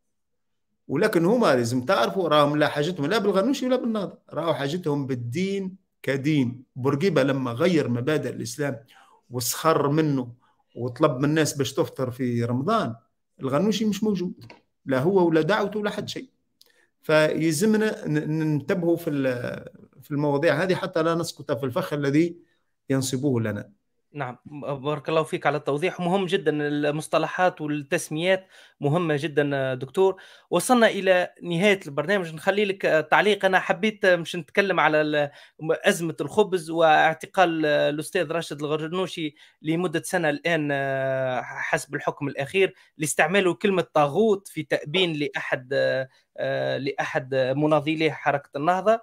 ولكن هما لازم تعرفوا راهم لا حاجتهم لا بالغنوشي ولا بالناظر راهو حاجتهم بالدين كدين بورقيبه لما غير مبادئ الاسلام وسخر منه وطلب من الناس باش تفطر في رمضان الغنوشي مش موجود لا هو ولا دعوته ولا حد شيء فيلزمنا ننتبهوا في في المواضيع هذه حتى لا نسقط في الفخ الذي ينصبوه لنا نعم بارك الله فيك على التوضيح مهم جدا المصطلحات والتسميات مهمة جدا دكتور وصلنا إلى نهاية البرنامج نخلي لك تعليق أنا حبيت مش نتكلم على أزمة الخبز واعتقال الأستاذ راشد الغرنوشي لمدة سنة الآن حسب الحكم الأخير لاستعماله كلمة طاغوت في تأبين لأحد لأحد مناضلي حركة النهضة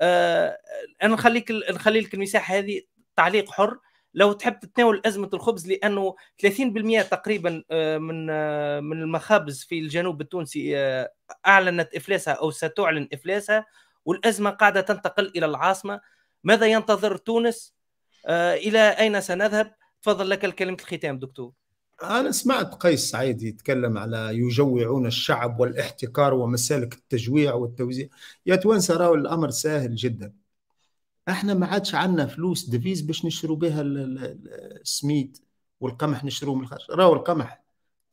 أه، أنا نخليك نخلي لك المساحة هذه تعليق حر لو تحب تتناول ازمه الخبز لانه 30% تقريبا آه، من آه، من المخابز في الجنوب التونسي آه، اعلنت افلاسها او ستعلن افلاسها والازمه قاعده تنتقل الى العاصمه ماذا ينتظر تونس الى اين سنذهب تفضل لك الكلمه الختام دكتور أنا سمعت قيس سعيد يتكلم على يجوعون الشعب والاحتكار ومسالك التجويع والتوزيع يا توانسة راهو الأمر سهل جدا احنا ما عادش عندنا فلوس ديفيز باش نشرو بها السميد والقمح نشروه من الخارج راهو القمح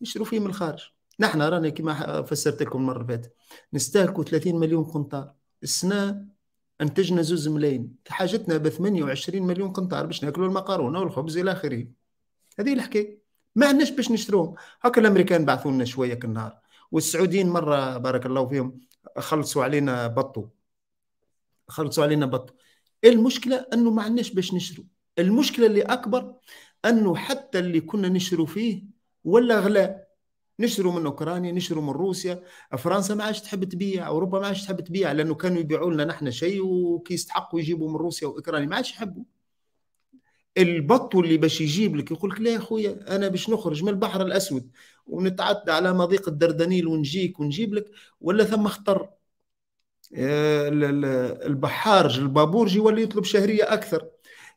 نشرو فيه من الخارج نحن رانا كما فسرت لكم المره اللي فاتت نستهلكوا 30 مليون قنطار السنه انتجنا زوز ملايين حاجتنا ب 28 مليون قنطار باش ناكلوا المقارونه والخبز الى اخره هذه الحكايه ما عندناش باش نشتروهم هكا الامريكان بعثوا لنا شويه كالنهار والسعوديين مره بارك الله فيهم خلصوا علينا بطو خلصوا علينا بطو المشكله انه ما عندناش باش نشرو المشكله اللي اكبر انه حتى اللي كنا نشرو فيه ولا غلاء نشروا من اوكرانيا نشروا من روسيا فرنسا ما عادش تحب تبيع اوروبا ما عادش تحب تبيع لانه كانوا يبيعوا لنا نحن شيء وكيستحقوا يجيبوا من روسيا واوكرانيا ما عادش يحبوا البط اللي باش يجيب لك يقول لك لا يا خويا انا باش نخرج من البحر الاسود ونتعدى على مضيق الدردنيل ونجيك ونجيب لك ولا ثم خطر آه، البحارج البابورجي يولي يطلب شهريه اكثر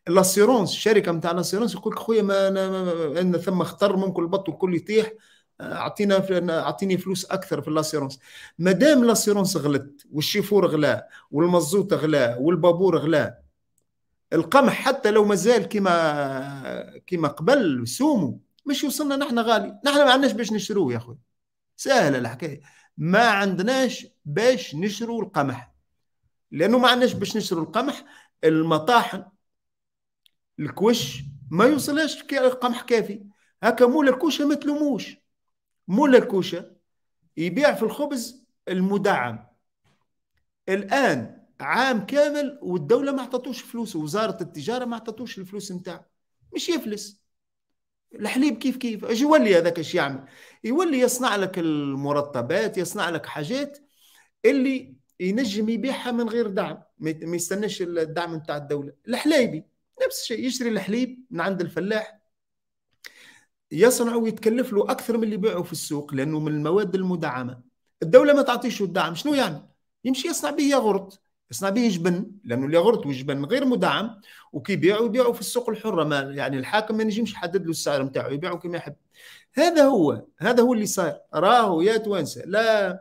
لاسيرونس الشركه نتاع لاسيرونس يقول لك خويا ما أنا ان ثم خطر ممكن البط الكل يطيح آه، اعطينا اعطيني فلوس اكثر في لاسيرونس ما دام لاسيرونس غلت والشيفور غلا والمزوط غلا والبابور غلا القمح حتى لو مازال كما كما قبل سومو مش يوصلنا نحن غالي نحن ما عندناش باش نشروه يا اخوي سهله الحكايه ما عندناش باش نشروا القمح لانه ما عندناش باش نشروا القمح المطاحن الكوش ما يوصلهاش قمح كافي هكا مول الكوشه ما تلوموش مول الكوشه يبيع في الخبز المدعم الان عام كامل والدوله ما عطاتوش فلوس وزاره التجاره ما عطاتوش الفلوس نتاعه مش يفلس الحليب كيف كيف اش يولي هذاك اش يعمل يولي يصنع لك المرطبات يصنع لك حاجات اللي ينجم يبيعها من غير دعم ما يستناش الدعم نتاع الدوله الحلايبي نفس الشيء يشري الحليب من عند الفلاح يصنع ويتكلف له اكثر من اللي يبيعه في السوق لانه من المواد المدعمه الدوله ما تعطيش الدعم شنو يعني يمشي يصنع به يغرط يصنع به جبن لانه الياغورت والجبن غير مدعم وكيبيعوا يبيعوا في السوق الحره ما يعني الحاكم ما ينجمش يحدد له السعر نتاعو يبيعوا كما يحب هذا هو هذا هو اللي صاير راهو يا توانسه لا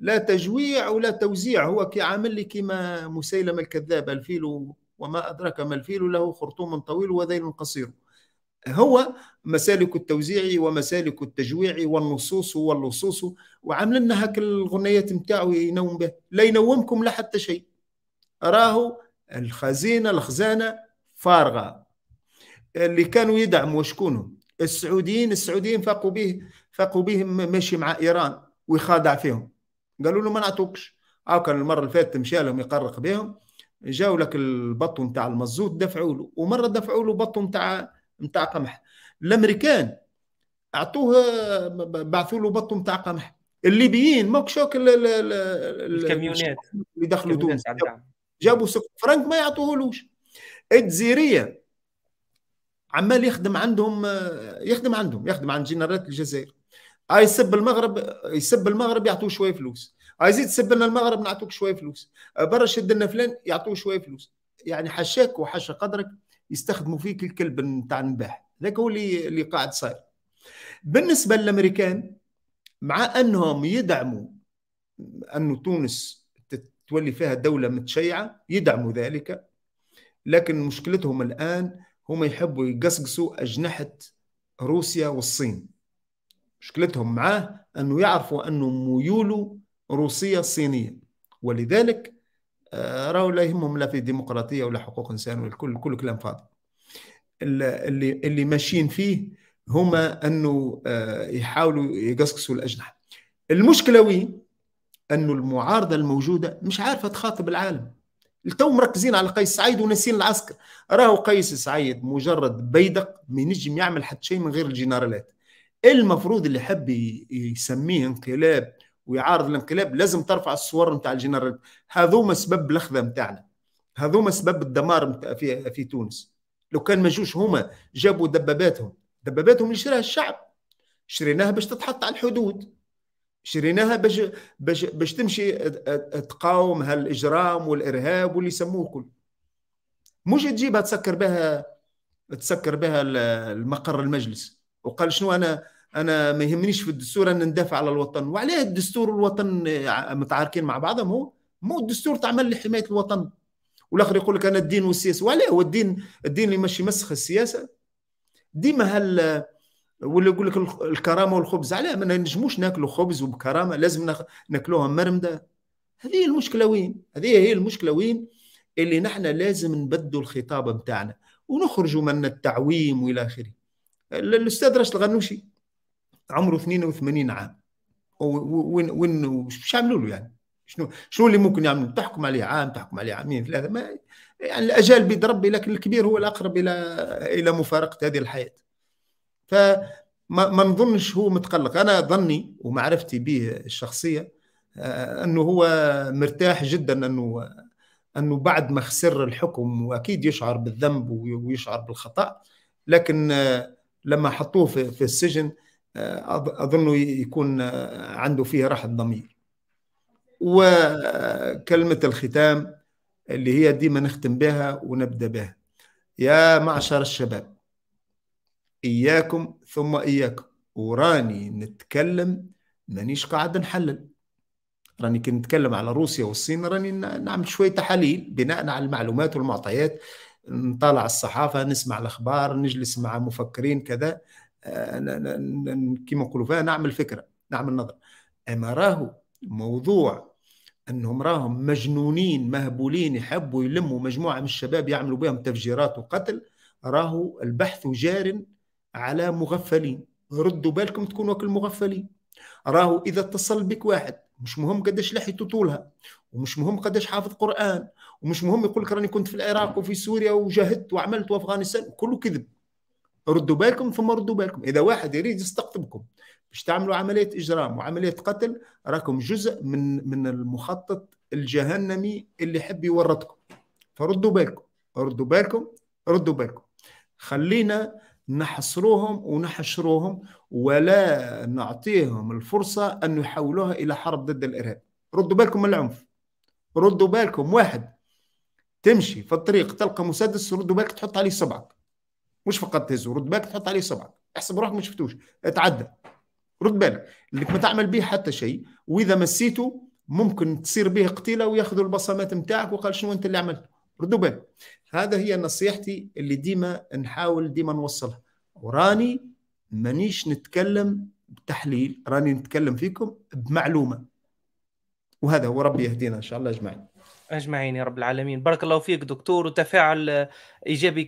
لا تجويع ولا توزيع هو كي عامل لي كيما مسيلمه الكذاب الفيل وما ادراك ما الفيل له خرطوم طويل وذيل قصير هو مسالك التوزيع ومسالك التجويع والنصوص واللصوص وعامل لنا هاك الغنيات نتاعو ينوم به لا ينومكم لا حتى شيء راهو الخزينه الخزانه فارغه اللي كانوا يدعموا شكونهم السعوديين السعوديين فاقوا به فاقوا به ماشي مع ايران ويخادع فيهم قالوا له ما نعطوكش هاو كان المره اللي فاتت مشى لهم يقرق بهم جاو لك البطو نتاع المزوت دفعوا له ومره دفعوا له بطو نتاع نتاع قمح الامريكان اعطوه بعثوا له بطو نتاع قمح الليبيين ماكش الكاميونات اللي دخلوا تونس جابوا سكر فرنك ما يعطوهولوش الجزيريه عمال يخدم عندهم يخدم عندهم يخدم عند جنرالات الجزائر اي يسب المغرب يسب المغرب يعطوه شويه فلوس اي يزيد تسب لنا المغرب نعطوك شويه فلوس برا شد لنا فلان يعطوه شويه فلوس يعني حشاك وحشا قدرك يستخدموا فيك الكلب نتاع النباح ذاك هو اللي اللي قاعد صاير بالنسبه للامريكان مع انهم يدعموا انه تونس تولي فيها دولة متشيعة يدعموا ذلك لكن مشكلتهم الآن هم يحبوا يقصقصوا أجنحة روسيا والصين مشكلتهم معاه أنه يعرفوا أنه ميوله روسية صينية ولذلك آه، راوا لا يهمهم لا في ديمقراطية ولا حقوق إنسان والكل كل كلام فاضي اللي اللي ماشيين فيه هما أنه آه، يحاولوا يقصقصوا الأجنحة المشكلة وين؟ أن المعارضه الموجوده مش عارفه تخاطب العالم التو مركزين على قيس سعيد وناسين العسكر راهو قيس سعيد مجرد بيدق ما ينجم يعمل حتى شيء من غير الجنرالات المفروض اللي حب يسميه انقلاب ويعارض الانقلاب لازم ترفع الصور نتاع الجنرالات هذوما سبب الخذه نتاعنا هذوما سبب الدمار في في تونس لو كان ما جوش هما جابوا دباباتهم دباباتهم اللي شراها الشعب شريناها باش تتحط على الحدود شريناها باش باش باش تمشي تقاوم هالاجرام والارهاب واللي يسموه كل مش تجيبها تسكر بها تسكر بها المقر المجلس وقال شنو انا انا ما يهمنيش في الدستور ان ندافع على الوطن وعليه الدستور والوطن متعاركين مع بعضهم هو مو الدستور تعمل لحمايه الوطن والاخر يقول لك انا الدين والسياسه وعليه هو الدين الدين اللي ماشي يمسخ السياسه ديما هال ولا يقول لك الكرامه والخبز علاه ما نجموش ناكلوا خبز وبكرامه لازم ناكلوها مرمده هذه هي المشكله وين هذه هي المشكله وين اللي نحن لازم نبدوا الخطاب بتاعنا ونخرجوا من التعويم والى اخره الاستاذ راشد الغنوشي عمره 82 عام وين وين وش عملوا له يعني شنو شنو اللي ممكن يعملوا تحكم عليه عام تحكم عليه عامين ثلاثه ما يعني الاجال بيد ربي لكن الكبير هو الاقرب الى الى مفارقه هذه الحياه فما ما نظنش هو متقلق انا ظني ومعرفتي به الشخصيه آه، انه هو مرتاح جدا انه انه بعد ما خسر الحكم واكيد يشعر بالذنب ويشعر بالخطا لكن آه، لما حطوه في السجن آه، اظنه يكون عنده فيه راحه ضمير وكلمه الختام اللي هي ديما نختم بها ونبدا بها يا معشر الشباب إياكم ثم إياكم وراني نتكلم مانيش قاعد نحلل راني كي نتكلم على روسيا والصين راني نعمل شوية تحاليل بناء على المعلومات والمعطيات نطالع الصحافة نسمع الأخبار نجلس مع مفكرين كذا آه، كما نقولوا فيها نعمل فكرة نعمل نظرة أما راهو موضوع انهم راهم مجنونين مهبولين يحبوا يلموا مجموعه من الشباب يعملوا بهم تفجيرات وقتل راهو البحث جار على مغفلين ردوا بالكم تكونوا كالمغفلين راهو اذا اتصل بك واحد مش مهم قداش لحيته طولها ومش مهم قداش حافظ قران ومش مهم يقول لك راني كنت في العراق وفي سوريا وجاهدت وعملت وافغانستان كله كذب ردوا بالكم ثم ردوا بالكم اذا واحد يريد يستقطبكم باش تعملوا عمليه اجرام وعمليه قتل راكم جزء من من المخطط الجهنمي اللي يحب يورطكم فردوا بالكم ردوا بالكم ردوا بالكم خلينا نحصروهم ونحشروهم ولا نعطيهم الفرصة أن يحولوها إلى حرب ضد الإرهاب ردوا بالكم من العنف ردوا بالكم واحد تمشي في الطريق تلقى مسدس ردوا بالك تحط عليه صبعك مش فقط تهزه ردوا بالك تحط عليه صبعك احسب روحك ما شفتوش اتعدى رد بالك انك ما تعمل به حتى شيء واذا مسيته ممكن تصير به قتيله وياخذوا البصمات نتاعك وقال شنو انت اللي عملت ردوا بالك هذا هي نصيحتي اللي ديما نحاول ديما نوصلها وراني مانيش نتكلم بتحليل راني نتكلم فيكم بمعلومه وهذا هو ربي يهدينا ان شاء الله اجمعين اجمعين يا رب العالمين بارك الله فيك دكتور وتفاعل ايجابي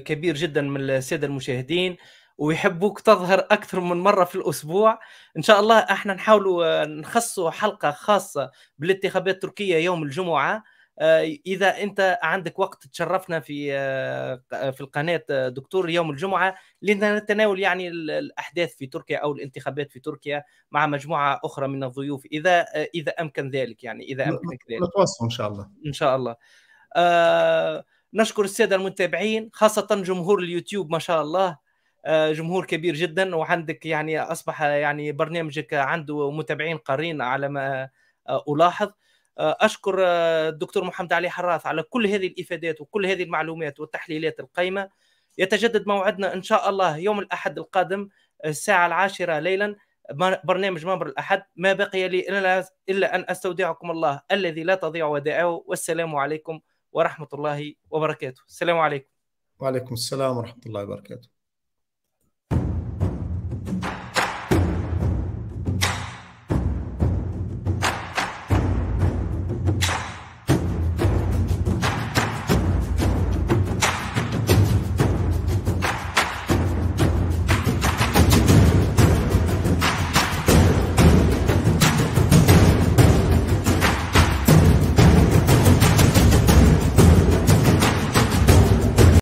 كبير جدا من الساده المشاهدين ويحبوك تظهر اكثر من مره في الاسبوع ان شاء الله احنا نحاولوا نخصوا حلقه خاصه بالانتخابات التركيه يوم الجمعه آه، اذا انت عندك وقت تشرفنا في آه، في القناه آه، دكتور يوم الجمعه لنتناول يعني الاحداث في تركيا او الانتخابات في تركيا مع مجموعه اخرى من الضيوف اذا اذا امكن ذلك يعني اذا امكن ذلك نتواصل ان شاء الله ان شاء الله نشكر الساده المتابعين خاصه جمهور اليوتيوب ما شاء الله جمهور كبير جدا وعندك يعني اصبح يعني برنامجك عنده متابعين قارين على ما الاحظ آه، اشكر آه، الدكتور محمد علي حراث على كل هذه الافادات وكل هذه المعلومات والتحليلات القيمه يتجدد موعدنا ان شاء الله يوم الاحد القادم آه، الساعه العاشره ليلا برنامج منبر الاحد ما بقي لي الا ان استودعكم الله الذي لا تضيع ودائعه والسلام عليكم ورحمه الله وبركاته السلام عليكم وعليكم السلام ورحمه الله وبركاته